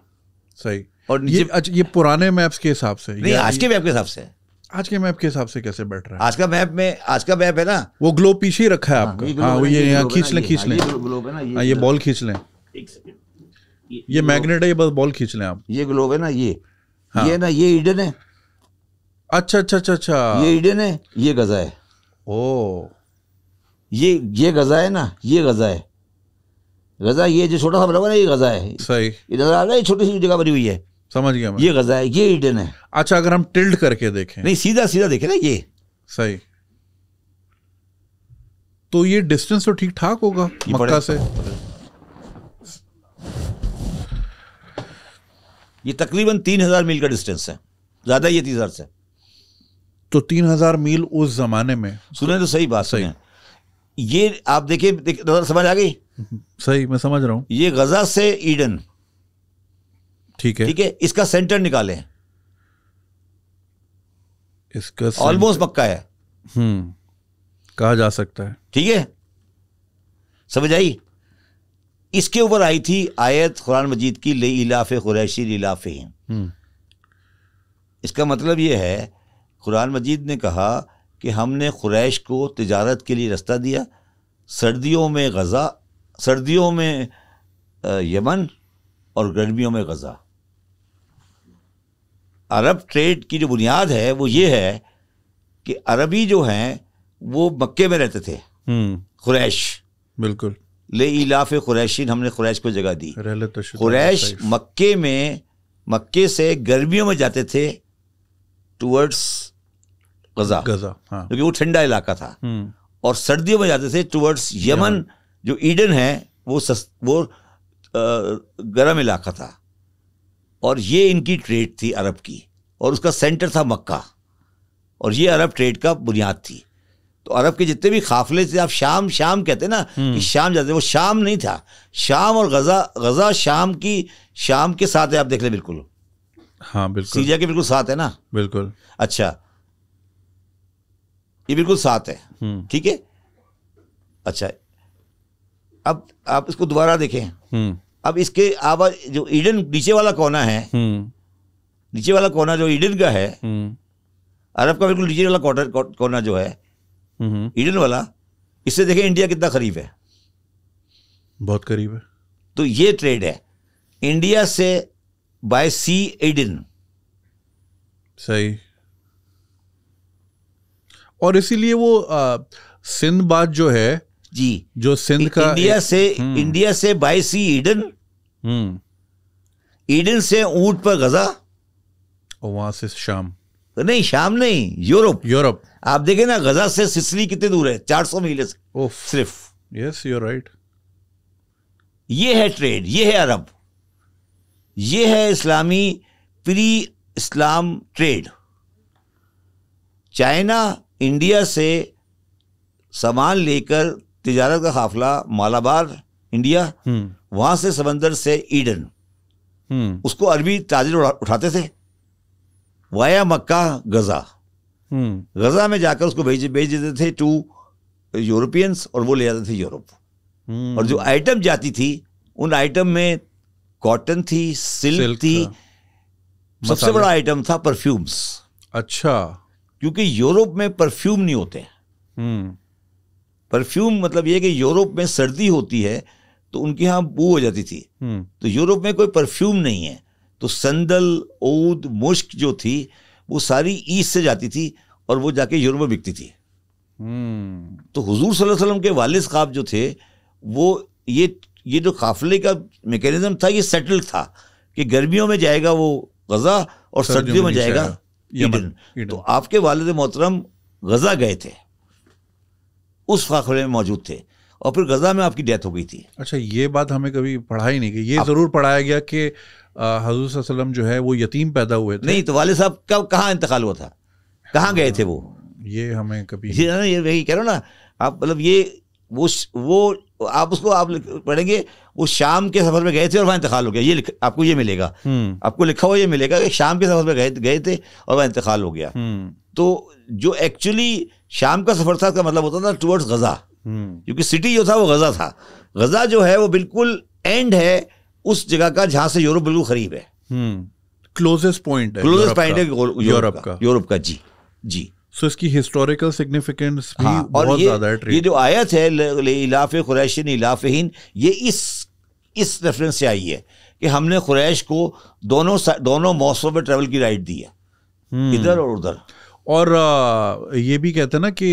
सही और ये, ये, अच्छा ये पुराने मैप्स के हिसाब से नहीं आज के मैप के हिसाब से आज के मैप के हिसाब से कैसे बैठ रहा है आज का मैप में आज का मैप है ना वो ग्लो पीछे ही रखा है हाँ, आपका हाँ, वो ये यहाँ खींच लें खींच हाँ, लें ये बॉल खींच लें ये मैग्नेट है ये बस बॉल खींच लें आप ये ग्लोब है ना ये
ये ना ये इडन है अच्छा अच्छा अच्छा अच्छा ये इडन है ये गजा है ओ ये ये गजा है ना ये गजा है गजा ये जो छोटा सा बना हुआ ना ये गजा है सही इधर आ रहा है छोटी सी जगह बनी हुई है समझ गया मैं ये गजा है ये ईडन है अच्छा अगर हम टिल्ड करके देखें नहीं सीधा सीधा देखें ना ये सही
तो ये डिस्टेंस तो ठीक ठाक होगा मक्का से
ये तकरीबन तीन हजार मील का डिस्टेंस है ज्यादा ये तीस हजार से तो तीन हजार मील उस जमाने में सुने तो सही बात सही है ये आप देखिए तो समझ आ गई सही मैं समझ रहा हूँ ये गजा से ईडन ठीक है ठीक है इसका सेंटर निकाले इसका ऑलमोस्ट पक्का है
हम्म कहा जा सकता है
ठीक है समझ आई इसके ऊपर आई थी आयत कुरान मजीद की ले इलाफे कुरैशी इलाफ़े हम्म। इसका मतलब यह है कुरान मजीद ने कहा कि हमने कुरैश को तजारत के लिए रास्ता दिया सर्दियों में गज़ा सर्दियों में यमन और गर्मियों में गज़ा अरब ट्रेड की जो बुनियाद है वो ये है कि अरबी जो हैं वो मक्के में रहते थे कुरैश हम्म। बिल्कुल ले इलाफ कुरैशीन हमने कुरैश को जगह दी कुरैश तो मक्के में मक्के से गर्मियों में जाते थे टूवर्ड्स गजा गजा हाँ। क्योंकि वो ठंडा इलाका था हम्म। और सर्दियों में जाते थे टूवर्ड्स यमन जो ईडन है वो सस, वो गर्म इलाका था और ये इनकी ट्रेड थी अरब की और उसका सेंटर था मक्का और ये अरब ट्रेड का बुनियाद थी तो अरब के जितने भी काफिले थे आप शाम शाम कहते ना हम्म। कि शाम जाते वो शाम नहीं था शाम और गजा गजा शाम की शाम के साथ है आप देख लें बिल्कुल हाँ बिल्कुल सीजा के बिल्कुल साथ है ना बिल्कुल अच्छा ये बिल्कुल साथ है हम्म। ठीक है अच्छा अब आप इसको दोबारा देखें हम्म। अब इसके आवाज जो ईडन नीचे वाला कोना है हम्म। नीचे वाला कोना जो ईडन का है हम्म। अरब का बिल्कुल नीचे वाला कॉटर कोना जो है हम्म। ईडन वाला इससे देखें इंडिया कितना करीब है बहुत करीब है तो ये ट्रेड है इंडिया से बाय सी ईडन सही और इसीलिए वो सिंध बात जो है जी जो सिंध का इंडिया से हम्म। इंडिया से बाई सी ईडन हम्म। ईडन से ऊंट पर गजा और वहां से शाम नहीं शाम नहीं यूरोप यूरोप आप देखे ना गजा से सिसली कितने दूर है सौ मील से सिर्फ यस यूर राइट ये है ट्रेड ये है अरब ये है इस्लामी pre Islam trade China India से सामान लेकर तजारत का काफिला मालाबार इंडिया हम्म। वहां से समंदर से ईडन हम्म। उसको अरबी ताजिर उठाते थे वाया मक्का गज़ा हम्म। गज़ा में जाकर उसको भेज भेज देते थे टू यूरोपियंस और वो ले जाते थे यूरोप और जो आइटम जाती थी उन आइटम में कॉटन थी सिल्क, सिल्क थी सबसे बड़ा आइटम था परफ्यूम्स अच्छा क्योंकि यूरोप में परफ्यूम नहीं होते परफ्यूम मतलब ये कि यूरोप में सर्दी होती है तो उनके यहाँ बू हो जाती थी हम्म। तो यूरोप में कोई परफ्यूम नहीं है तो संदल ओद मुश्क जो थी वो सारी ईस्ट से जाती थी और वो जाके यूरोप में बिकती थी हम्म। तो हुजूर सल्लल्लाहु अलैहि वसल्लम के वालिद खाब जो थे वो ये ये जो काफले का मेकेनिज्म था ये सेटल था कि गर्मियों में जाएगा वो गजा और सर्दियों में जाएगा ईडन तो आपके वालद मोहतरम गजा गए थे उस फाखरे में मौजूद थे और फिर गजा में आपकी डेथ हो गई थी अच्छा ये बात हमें कभी
पढ़ा ही नहीं गई ये ज़रूर पढ़ाया गया कि हजूर वसलम जो है वो यतीम पैदा हुए थे नहीं
तो वाले साहब कब कहाँ इंतकाल हुआ था कहाँ गए थे वो ये हमें कभी ये, वही कह रहा ना आप मतलब ये वो वो आप उसको आप पढ़ेंगे वो शाम के सफर में गए थे और वहाँ इंतकाल हो गया ये आपको ये मिलेगा हम्म। आपको लिखा हुआ ये मिलेगा कि शाम के सफर में गए गए थे और वहाँ इंतकाल हो गया हम्म। तो जो एक्चुअली शाम का सफर था का मतलब होता था टूवर्ड्स हम्म। गजा क्योंकि सिटी जो था वो गजा था गजा जो है वो बिल्कुल एंड है उस जगह का जहां से यूरोप बिल्कुल करीब है क्लोजेस्ट पॉइंट क्लोजेस्ट पॉइंट है यूरोप का यूरोप का जी जी
सो इसकी हिस्टोरिकल सिग्निफिकेंस भी हाँ, और ये, ज्यादा है ये जो
आयत है इलाफ कुरैश इलाफ हिंद ये इस इस रेफरेंस से आई है कि हमने कुरैश को दोनों दोनों मौसम पर ट्रेवल की राइट दी है
hmm.
इधर और उधर और ये भी कहते हैं ना कि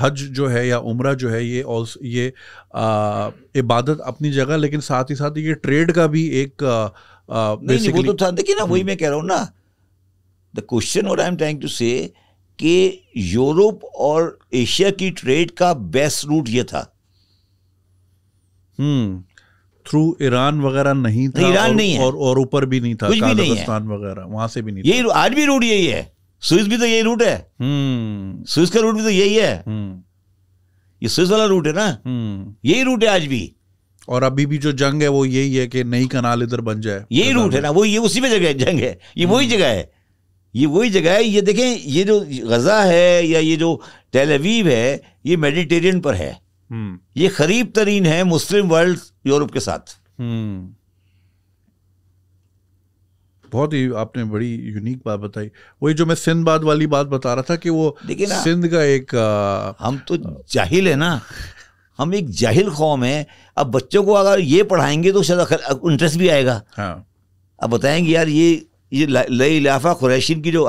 हज
जो है या उम्र जो है ये ऑल्स ये इबादत अपनी जगह लेकिन साथ ही
साथ ये ट्रेड का भी एक आ, नहीं, नहीं, वो तो था देखिए ना वही hmm. मैं कह रहा हूँ ना द क्वेश्चन और आई एम ट्राइंग टू से कि यूरोप और एशिया की ट्रेड का बेस्ट रूट ये था
हम्म थ्रू
ईरान वगैरह नहीं था ईरान नहीं, नहीं है और और ऊपर भी नहीं था कुछ भी नहीं है वगैरह वहां से भी नहीं यही आज भी रूट यही है स्विस भी तो यही रूट है हम्म। स्विस का रूट भी तो यही है हम्म। ये स्विस वाला रूट है ना हम्म। यही रूट है आज भी और अभी भी जो जंग है वो यही है कि नई कनाल इधर बन जाए यही रूट है ना वो ये उसी में जगह जंग है ये वही जगह है ये वही जगह है ये देखें ये जो गजा है या ये जो टेलवीव है ये मेडिटेरियन पर है
हम्म।
ये खरीब तरीन है मुस्लिम वर्ल्ड यूरोप के साथ
हम्म। बहुत ही आपने बड़ी यूनिक बात
बताई वही जो मैं सिंध बाद वाली बात बता रहा था कि वो देखिए ना सिंध का एक आ, हम तो जाहिल है ना हम एक जाहिल कौम है अब बच्चों को अगर ये पढ़ाएंगे तो शायद इंटरेस्ट भी आएगा हाँ। अब बताएंगे यार ये ये लई लाफा कुरैशीन की जो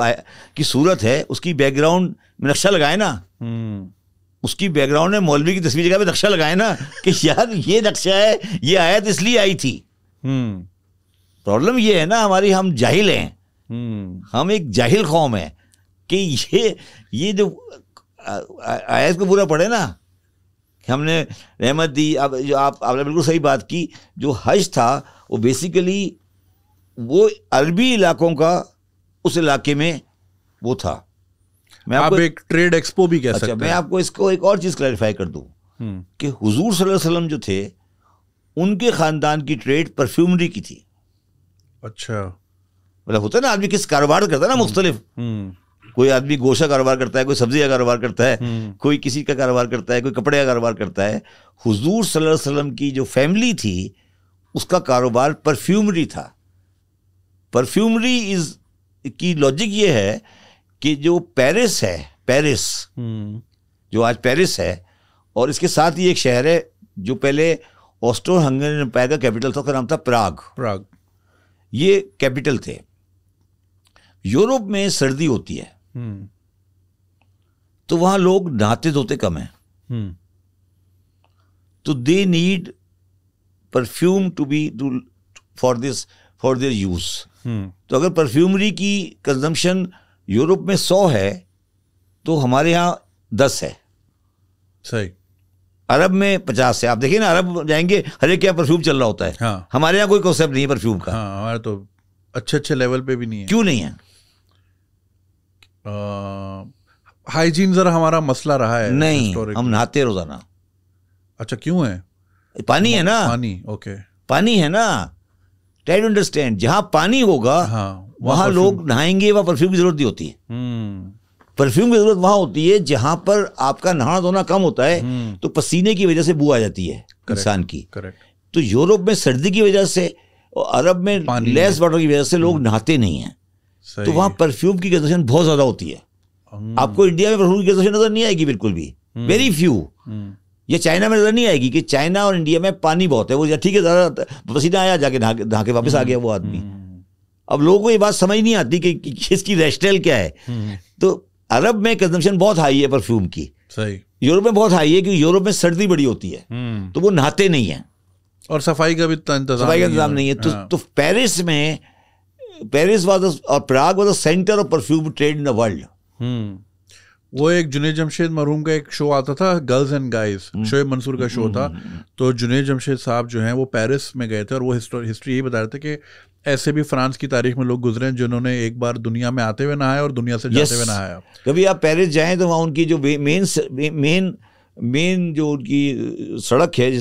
की सूरत है उसकी बैकग्राउंड में नक्शा लगाए ना हम्म। उसकी बैकग्राउंड में मौलवी की तस्वीर जगह पे नक्शा लगाए ना कि यार ये नक्शा है ये आयत इसलिए आई थी प्रॉब्लम हम्म। ये है ना हमारी हम जाहिल हैं हम्म। हम एक जाहिल कौम है कि ये ये जो आयत को पूरा पढ़े ना कि हमने रहमत दी अब जो आप आपने बिल्कुल सही बात की जो हज था वो बेसिकली वो अरबी इलाकों का उस इलाके में वो था मैं आप एक ट्रेड एक्सपो भी कह अच्छा, सकते मैं आपको इसको एक और चीज़ क्लैरिफाई कर दूं हम्म। कि हुजूर सल्लल्लाहु अलैहि वसल्लम जो थे उनके ख़ानदान की ट्रेड परफ्यूमरी की थी अच्छा मतलब होता है ना आदमी किस कारोबार करता है ना हम्म। मुख्तलिफ हम्म। कोई आदमी गोशा कारोबार करता है कोई सब्जी का कारोबार करता है कोई किसी का कारोबार करता है कोई कपड़े का कारोबार करता है हुजूर सल्लल्लाहु अलैहि वसल्लम की जो फैमिली थी उसका कारोबार परफ्यूमरी था परफ्यूमरी इज की लॉजिक ये है कि जो पेरिस है पेरिस हम्म। जो आज पेरिस है और इसके साथ ही एक शहर है जो पहले ऑस्ट्रो हंगेरियन एम्पायर का कैपिटल था उसका नाम था प्राग प्राग ये कैपिटल थे यूरोप में सर्दी होती है हम्म। तो वहां लोग नहाते धोते कम है हम्म। तो they need perfume to be to for this for their use तो अगर परफ्यूमरी की कंजम्पशन यूरोप में सौ है तो हमारे यहाँ दस है सही अरब में पचास है आप देखिए ना अरब जाएंगे हर एक यहाँ परफ्यूम चल रहा होता है हाँ। हमारे यहाँ कोई कॉन्सेप्ट नहीं है परफ्यूम का हाँ, हमारे तो अच्छे अच्छे लेवल पे भी नहीं है क्यों नहीं है
हाइजीन जरा हमारा मसला रहा है नहीं हम नहाते
रोजाना अच्छा क्यों है पानी है ना पानी ओके पानी है ना ट्राई टू अंडरस्टैंड जहां पानी होगा हाँ, वहां लोग नहाएंगे वहां परफ्यूम की जरूरत नहीं होती है परफ्यूम हम्म। की जरूरत वहां होती है जहां पर आपका नहाना धोना कम होता है हम्म। तो पसीने की वजह से बू आ जाती है इंसान की करेक्ट तो यूरोप में सर्दी की वजह से और अरब में लेस वाटर की वजह से लोग हम्म। नहाते नहीं है तो वहां परफ्यूम की कंजन बहुत ज़्यादा होती है आपको इंडिया में परफ्यूम की कंजन नजर नहीं आएगी बिल्कुल भी वेरी फ्यू ये चाइना में नजर नहीं आएगी कि चाइना और इंडिया में पानी बहुत है वो ठीक है ज़्यादा पसीना आया जाके धाके वापस आ गया वो आदमी हम्म। अब लोगों को ये बात समझ नहीं आती कि इसकी रेशनल क्या है हम्म। तो अरब में कंजम्पशन बहुत हाई है परफ्यूम की सही यूरोप में बहुत हाई है क्योंकि यूरोप में सर्दी बड़ी होती है हम्म। तो वो नहाते नहीं है और सफाई का भी
सफाई का इंतजाम नहीं है तो, हाँ। तो
पेरिस में पेरिस वाज और Prague was centre of perfume trade in the world
वो एक जुनेद जमशेद मरहूम का एक शो आता था गर्ल्स एंड गाइज हम्म। शोएब मंसूर का शो था हम्म, हम्म, तो जुनेद जमशेद साहब जो हैं वो पेरिस में गए थे और वो हिस्ट्री यही बता रहे थे कि ऐसे भी फ्रांस की तारीख में लोग गुजरे हैं जिन्होंने एक बार दुनिया में आते हुए नहाया और दुनिया से जाते हुए नहाया
कभी आप पेरिस जाएं तो वहाँ उनकी जो मेन मेन मेन जो उनकी सड़क है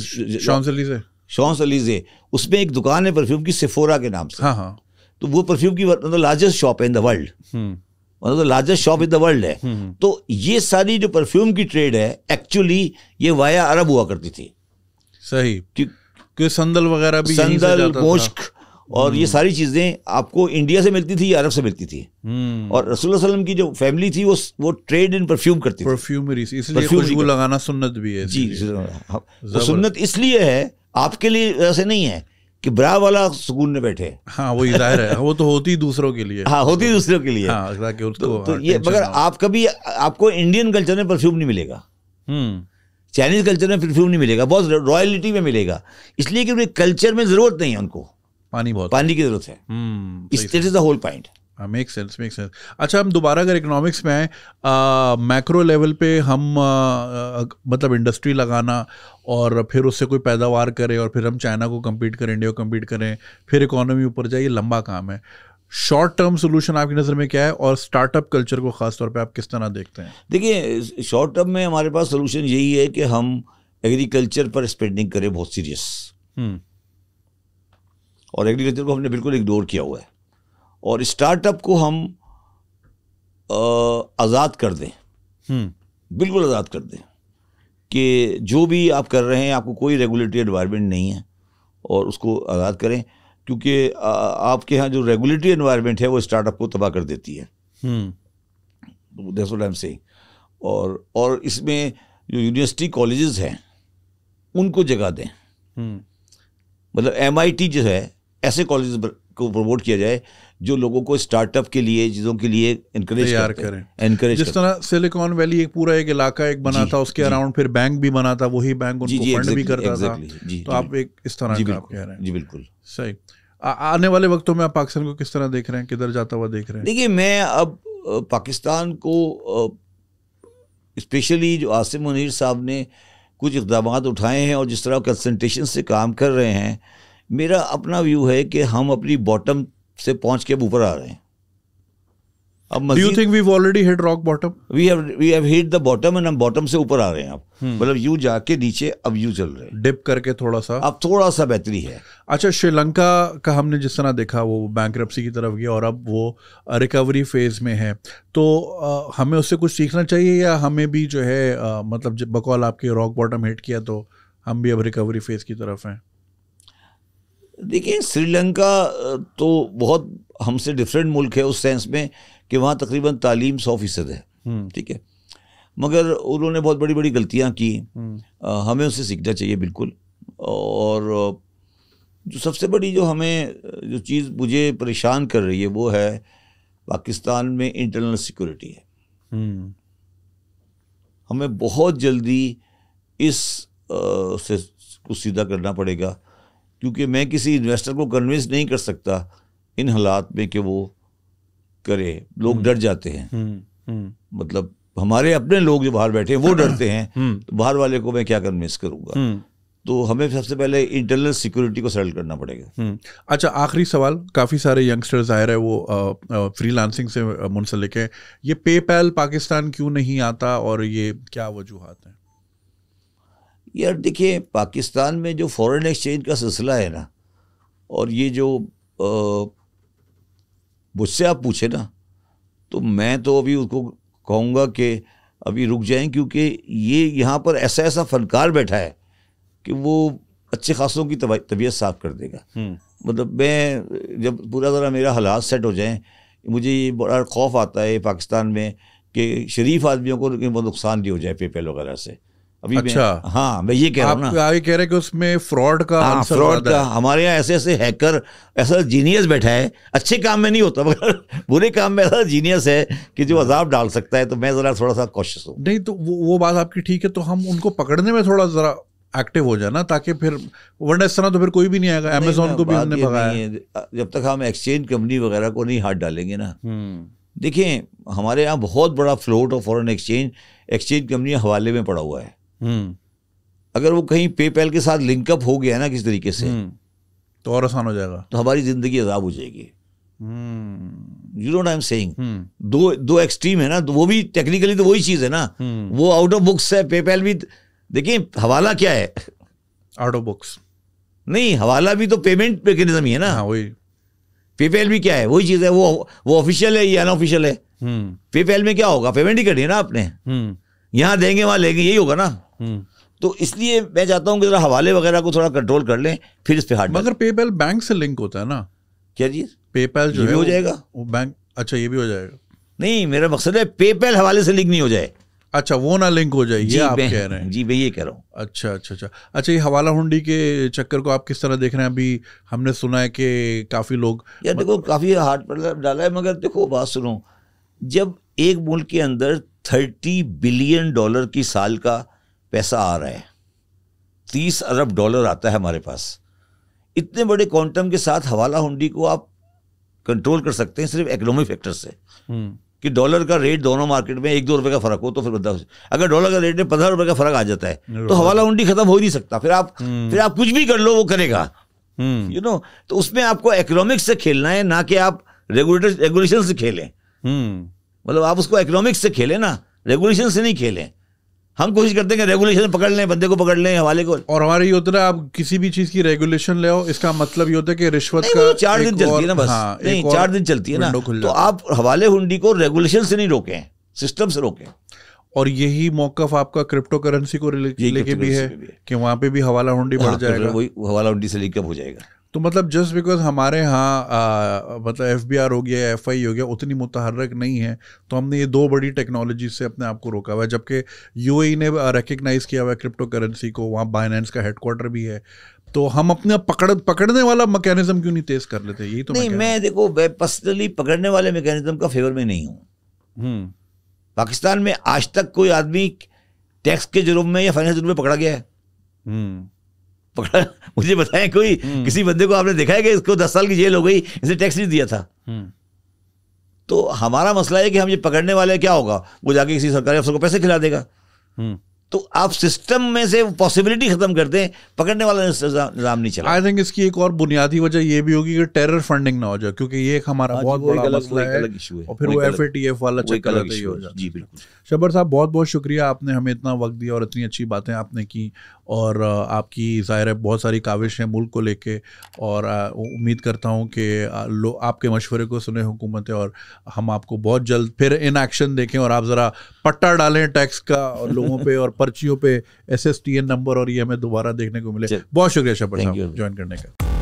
शॉन्स अलीजे उसमें एक दुकान है परफ्यूम की सिफोरा के नाम से हाँ हाँ तो वो परफ्यूम की लार्जेस्ट मतलब शॉप है इन द वर्ल्ड मतलब largest shop in the world है हम्म, हम्म। तो ये सारी जो परफ्यूम की ट्रेड है एक्चुअली ये वाया अरब हुआ करती थी सही क्योंकि संदल वगैरह भी संदल मोश्क और ये हम्म। सारी चीज़ें आपको इंडिया से मिलती थी या अरब से मिलती थी और रसूल की जो फैमिली थी वो वो ट्रेड इन परफ्यूम करती थी परफ्यूमरी लगाना सुन्नत भी है जी हाँ, तो सुन्नत इसलिए है आपके लिए ऐसे नहीं है कि ब्रा वाला सुकून में बैठे हाँ वो जाहिर है
वो तो होती दूसरों के लिए हाँ
होती दूसरों के लिए हाँ, उसको तो, तो ये हाँ, मगर आप कभी आपको इंडियन कल्चर में परफ्यूम नहीं मिलेगा चाइनीज हम्म। कल्चर में परफ्यूम नहीं मिलेगा बहुत रॉयलिटी में मिलेगा इसलिए कि उनके कल्चर में ज़रूरत नहीं है उनको पानी बहुत पानी की ज़रूरत है इस तरह से whole point
make sense make sense अच्छा हम दोबारा अगर इकोनॉमिक्स में आए मैक्रो लेवल पे हम मतलब इंडस्ट्री लगाना और फिर उससे कोई पैदावार करें और फिर हम चाइना को कम्पीट करें इंडिया को कम्पीट करें फिर इकोनॉमी ऊपर जाए ये लंबा काम है शॉर्ट टर्म सोल्यूशन आपकी नज़र में क्या है और स्टार्टअप कल्चर को खासतौर पर आप किस तरह देखते हैं
देखिए शॉर्ट टर्म में हमारे पास सोल्यूशन यही है कि हम एग्रीकल्चर पर स्पेंडिंग करें बहुत सीरियस हम्म। और एग्रीकल्चर को हमने बिल्कुल इग्नोर किया हुआ है और स्टार्टअप को हम आज़ाद कर दें
हम्म।
बिल्कुल आज़ाद कर दें कि जो भी आप कर रहे हैं आपको कोई रेगुलेटरी एनवायरनमेंट नहीं है और उसको आज़ाद करें क्योंकि आपके यहाँ जो रेगुलेटरी एनवायरनमेंट है वो स्टार्टअप को तबाह कर देती है हम्म से तो और और इसमें जो यूनिवर्सिटी कॉलेजेस हैं उनको जगह दें
हम्म।
मतलब एम जो है ऐसे कॉलेज को प्रमोट किया जाए जो लोगों को स्टार्टअप के लिए चीज़ों के लिए इंकरेज करें इनकरेज जिस
तरह सिलिकॉन वैली एक पूरा एक इलाका एक बना था उसके अराउंड फिर बैंक भी बना था वही बैंक उनको जी, फंड भी करता था तो आप एक इस तरह का
कह रहे हैं जी बिल्कुल
सही आने वाले वक्तों में आप पाकिस्तान को किस तरह देख रहे हैं किधर जाता हुआ देख रहे हैं देखिए मैं
अब पाकिस्तान को स्पेशली जो आसिम मुनीर साहब ने कुछ इकदाम उठाए हैं और जिस तरह कंसनट्रेशन से काम कर रहे हैं मेरा अपना व्यू है कि हम अपनी बॉटम से पहुंच के अब ऊपर आ रहे हैं अब Do you think we've already hit rock bottom? We have we have hit the bottom and हम bottom से ऊपर आ रहे हैं अब
hmm. मतलब यू जाके नीचे अब यू चल रहे हैं डिप करके थोड़ा सा अब थोड़ा सा बेहतरी है अच्छा श्रीलंका का हमने जिस तरह देखा वो बैंक की तरफ गया और अब वो रिकवरी फेज में है तो आ, हमें उससे कुछ सीखना चाहिए या हमें भी जो है आ, मतलब बकौल आपके रॉक बॉटम हिट किया तो हम भी अब रिकवरी फेज की तरफ हैं
देखिए श्रीलंका तो बहुत हमसे डिफरेंट मुल्क है उस सेंस में कि वहाँ तकरीबन तालीम सौ फीसद है हम्म। ठीक है मगर उन्होंने बहुत बड़ी बड़ी गलतियाँ की आ, हम्म। हमें उससे सीखना चाहिए बिल्कुल और जो सबसे बड़ी जो हमें जो चीज़ मुझे परेशान कर रही है वो है पाकिस्तान में इंटरनल सिक्योरिटी है हम्म। हमें बहुत जल्दी इस आ, से को सीधा करना पड़ेगा क्योंकि मैं किसी इन्वेस्टर को कन्विंस नहीं कर सकता इन हालात में कि वो करे लोग हम्म। डर जाते हैं हम्म, हम्म। मतलब हमारे अपने लोग जो बाहर बैठे हैं वो डरते हैं तो बाहर वाले को मैं क्या कन्विंस करूँगा तो हमें सबसे पहले इंटरनल सिक्योरिटी को सेटल करना पड़ेगा
अच्छा आखिरी सवाल काफ़ी सारे यंगस्टर्स जाहिर है वो फ्री लांसिंग से मुंसलिक है ये पेपैल पाकिस्तान क्यों नहीं आता और ये क्या वजूहत हैं
यार देखिए पाकिस्तान में जो फॉरेन एक्सचेंज का सिलसिला है ना और ये जो मुझसे आप पूछे ना तो मैं तो अभी उसको कहूँगा कि अभी रुक जाएं क्योंकि ये यहाँ पर ऐसा ऐसा फनकार बैठा है कि वो अच्छे खासों की तबीयत साफ कर देगा हम्म। मतलब मैं जब पूरा तरह मेरा हालात सेट हो जाए मुझे ये बड़ा खौफ आता है पाकिस्तान में कि शरीफ आदमियों को नुकसान भी हो जाए पेपल वगैरह से अभी अच्छा हाँ मैं ये कह रहा हूँ ना कह रहे कि उसमें फ्रॉड का हाँ, फ्रॉड का हमारे यहाँ ऐसे ऐसे हैकर ऐसा जीनियस बैठा है अच्छे काम में नहीं होता मगर बुरे काम में ऐसा जीनियस है कि जो हाँ। अजाब डाल सकता है तो मैं ज़रा थोड़ा सा कोशिश हूँ
नहीं तो वो वो बात आपकी ठीक है तो हम उनको पकड़ने में थोड़ा ज़रा एक्टिव हो जाना ताकि फिर वरना इस तरह तो फिर कोई भी नहीं आएगा अमेजोन को भी हमने भगाया
जब तक हम एक्सचेंज कंपनी वगैरह को नहीं हाथ डालेंगे ना हम्म। देखिए हमारे यहाँ बहुत बड़ा फ्लोट और फॉरन एक्सचेंज एक्सचेंज कंपनी हवाले में पड़ा हुआ है हम्म। अगर वो कहीं पेपैल के साथ लिंकअप हो गया ना किसी तरीके से हम्म। तो और आसान हो जाएगा तो हमारी जिंदगी अजाब हो जाएगी you don't I am saying दो दो एक्सट्रीम है ना तो वो भी टेक्निकली तो वही चीज है ना hmm. वो आउट ऑफ बुक्स है पेपैल भी देखिए हवाला क्या है आउट ऑफ बुक्स नहीं हवाला भी तो पेमेंट मैकेनिज्म ही है ना हाँ, वही पेपैल भी क्या है वही चीज है वो वो ऑफिशियल है या अनऑफिशियल है hmm. पेपैल में क्या होगा पेमेंट ही करनी है ना आपने hmm. यहाँ देंगे वहाँ लेंगे यही होगा ना हम्म। तो इसलिए मैं चाहता हूँ कि जरा हवाले वगैरह को थोड़ा कंट्रोल कर लें फिर इस पे हाथ मगर पेपैल बैंक से लिंक होता है ना क्या चीज पेपैल जो है हो जाएगा वो बैंक अच्छा ये भी हो जाएगा
नहीं मेरा मकसद है पेपैल हवाले से लिंक नहीं हो जाए अच्छा वो ना लिंक हो जाए ये आप कह रहे हैं जी भाई ये कह रहा हूँ अच्छा अच्छा अच्छा अच्छा ये हवाला हुंडी के चक्कर को आप किस तरह देख रहे हैं अभी
हमने सुना है कि काफ़ी लोग यार देखो काफ़ी हार्ड पर डाला है मगर देखो बात सुनो जब एक मुल्क के अंदर थर्टी बिलियन डॉलर की साल का पैसा आ रहा है तीस अरब डॉलर आता है हमारे पास इतने बड़े क्वांटम के साथ हवाला हुंडी को आप कंट्रोल कर सकते हैं सिर्फ इकोनॉमिक फैक्टर से हम्म। कि डॉलर का रेट दोनों मार्केट में एक दो रुपए का फर्क हो तो फिर बता अगर डॉलर का रेट में पंद्रह रुपए का फर्क आ जाता है तो हवाला हुंडी खत्म हो नहीं सकता फिर आप हम्म। फिर आप कुछ भी कर लो वो करेगा यू हम्म। नो तो उसमें आपको इकोनॉमिक्स से खेलना है ना कि आप रेगुलेटर रेगुलेशन से खेलें मतलब आप उसको इकोनॉमिक्स से खेलें ना रेगुलेशन से नहीं खेलें हम कोशिश करते हैं कि रेगुलेशन पकड़ लें बंदे को पकड़ लें हवाले को और हमारे ये होता है आप किसी भी चीज की रेगुलेशन ले आओ इसका मतलब
ये होता है कि रिश्वत का तो हाँ, चार दिन चलती है ना बस हाँ, नहीं चार दिन चलती है ना तो
आप हवाले
हुंडी को रेगुलेशन से नहीं रोके सिस्टम से रोके और यही मौकफ आपका क्रिप्टो करेंसी को लेके भी है कि वहाँ पे भी हवाला हुंडी बढ़ हाँ, तो जाएगा वही
हवाला हुंडी से लिंकअप हो जाएगा
तो मतलब जस्ट बिकॉज हमारे यहाँ मतलब एफ बी आर हो गया एफ आई हो गया उतनी मुतहरक नहीं है तो हमने ये दो बड़ी टेक्नोलॉजी से अपने आप को रोका हुआ है जबकि यू e ने रिकगनाइज किया हुआ है क्रिप्टो करेंसी को वहाँ बाइनेंस का हेडक्वार्टर भी है तो हम अपने पकड़ पकड़ने वाला
मैकेनिज्म क्यों नहीं तेज कर लेते यही तो नहीं मैं, मैं देखो पर्सनली पकड़ने वाले मैकेनिज्म का फेवर में नहीं हूँ हम्म। पाकिस्तान में आज तक कोई आदमी टैक्स के जुर्म में या फाइनेंस जुर्म में पकड़ा गया है हम्म। पकड़ा मुझे बताएं कोई हम्म। किसी बंदे को आपने देखा है कि इसको दस साल की जेल हो गई इसे टैक्स नहीं दिया था हम्म। तो हमारा मसला है कि हम ये पकड़ने वाले क्या होगा वो जाके किसी सरकारी अफसर को पैसे खिला देगा हम्म। तो आप सिस्टम में से पॉसिबिलिटी खत्म कर दें पकड़ने वाला निजाम नहीं चला आई थिंक इसकी एक और बुनियादी
वजह ये भी होगी कि टेरर फंडिंग ना हो जाए क्योंकि ये एक हमारा हाँ बहुत बड़ा मसला है और फिर वो एफ एफ वाला चक्कर ही हो जाए जी बिल्कुल शबर साहब बहुत बहुत शुक्रिया आपने हमें इतना वक्त दिया और इतनी अच्छी बातें आपने की और आपकी ज़ाहिर है बहुत सारी काविश हैं मुल्क को लेके और उम्मीद करता हूँ कि लोग आपके मशवरे को सुने हुकूमत और हम आपको बहुत जल्द फिर इन एक्शन देखें और आप ज़रा पट्टा डालें टैक्स का और लोगों पे और पर्चियों पे S S T N number और ये हमें दोबारा देखने को मिले बहुत शुक्रिया शपथ ज्वाइन करने का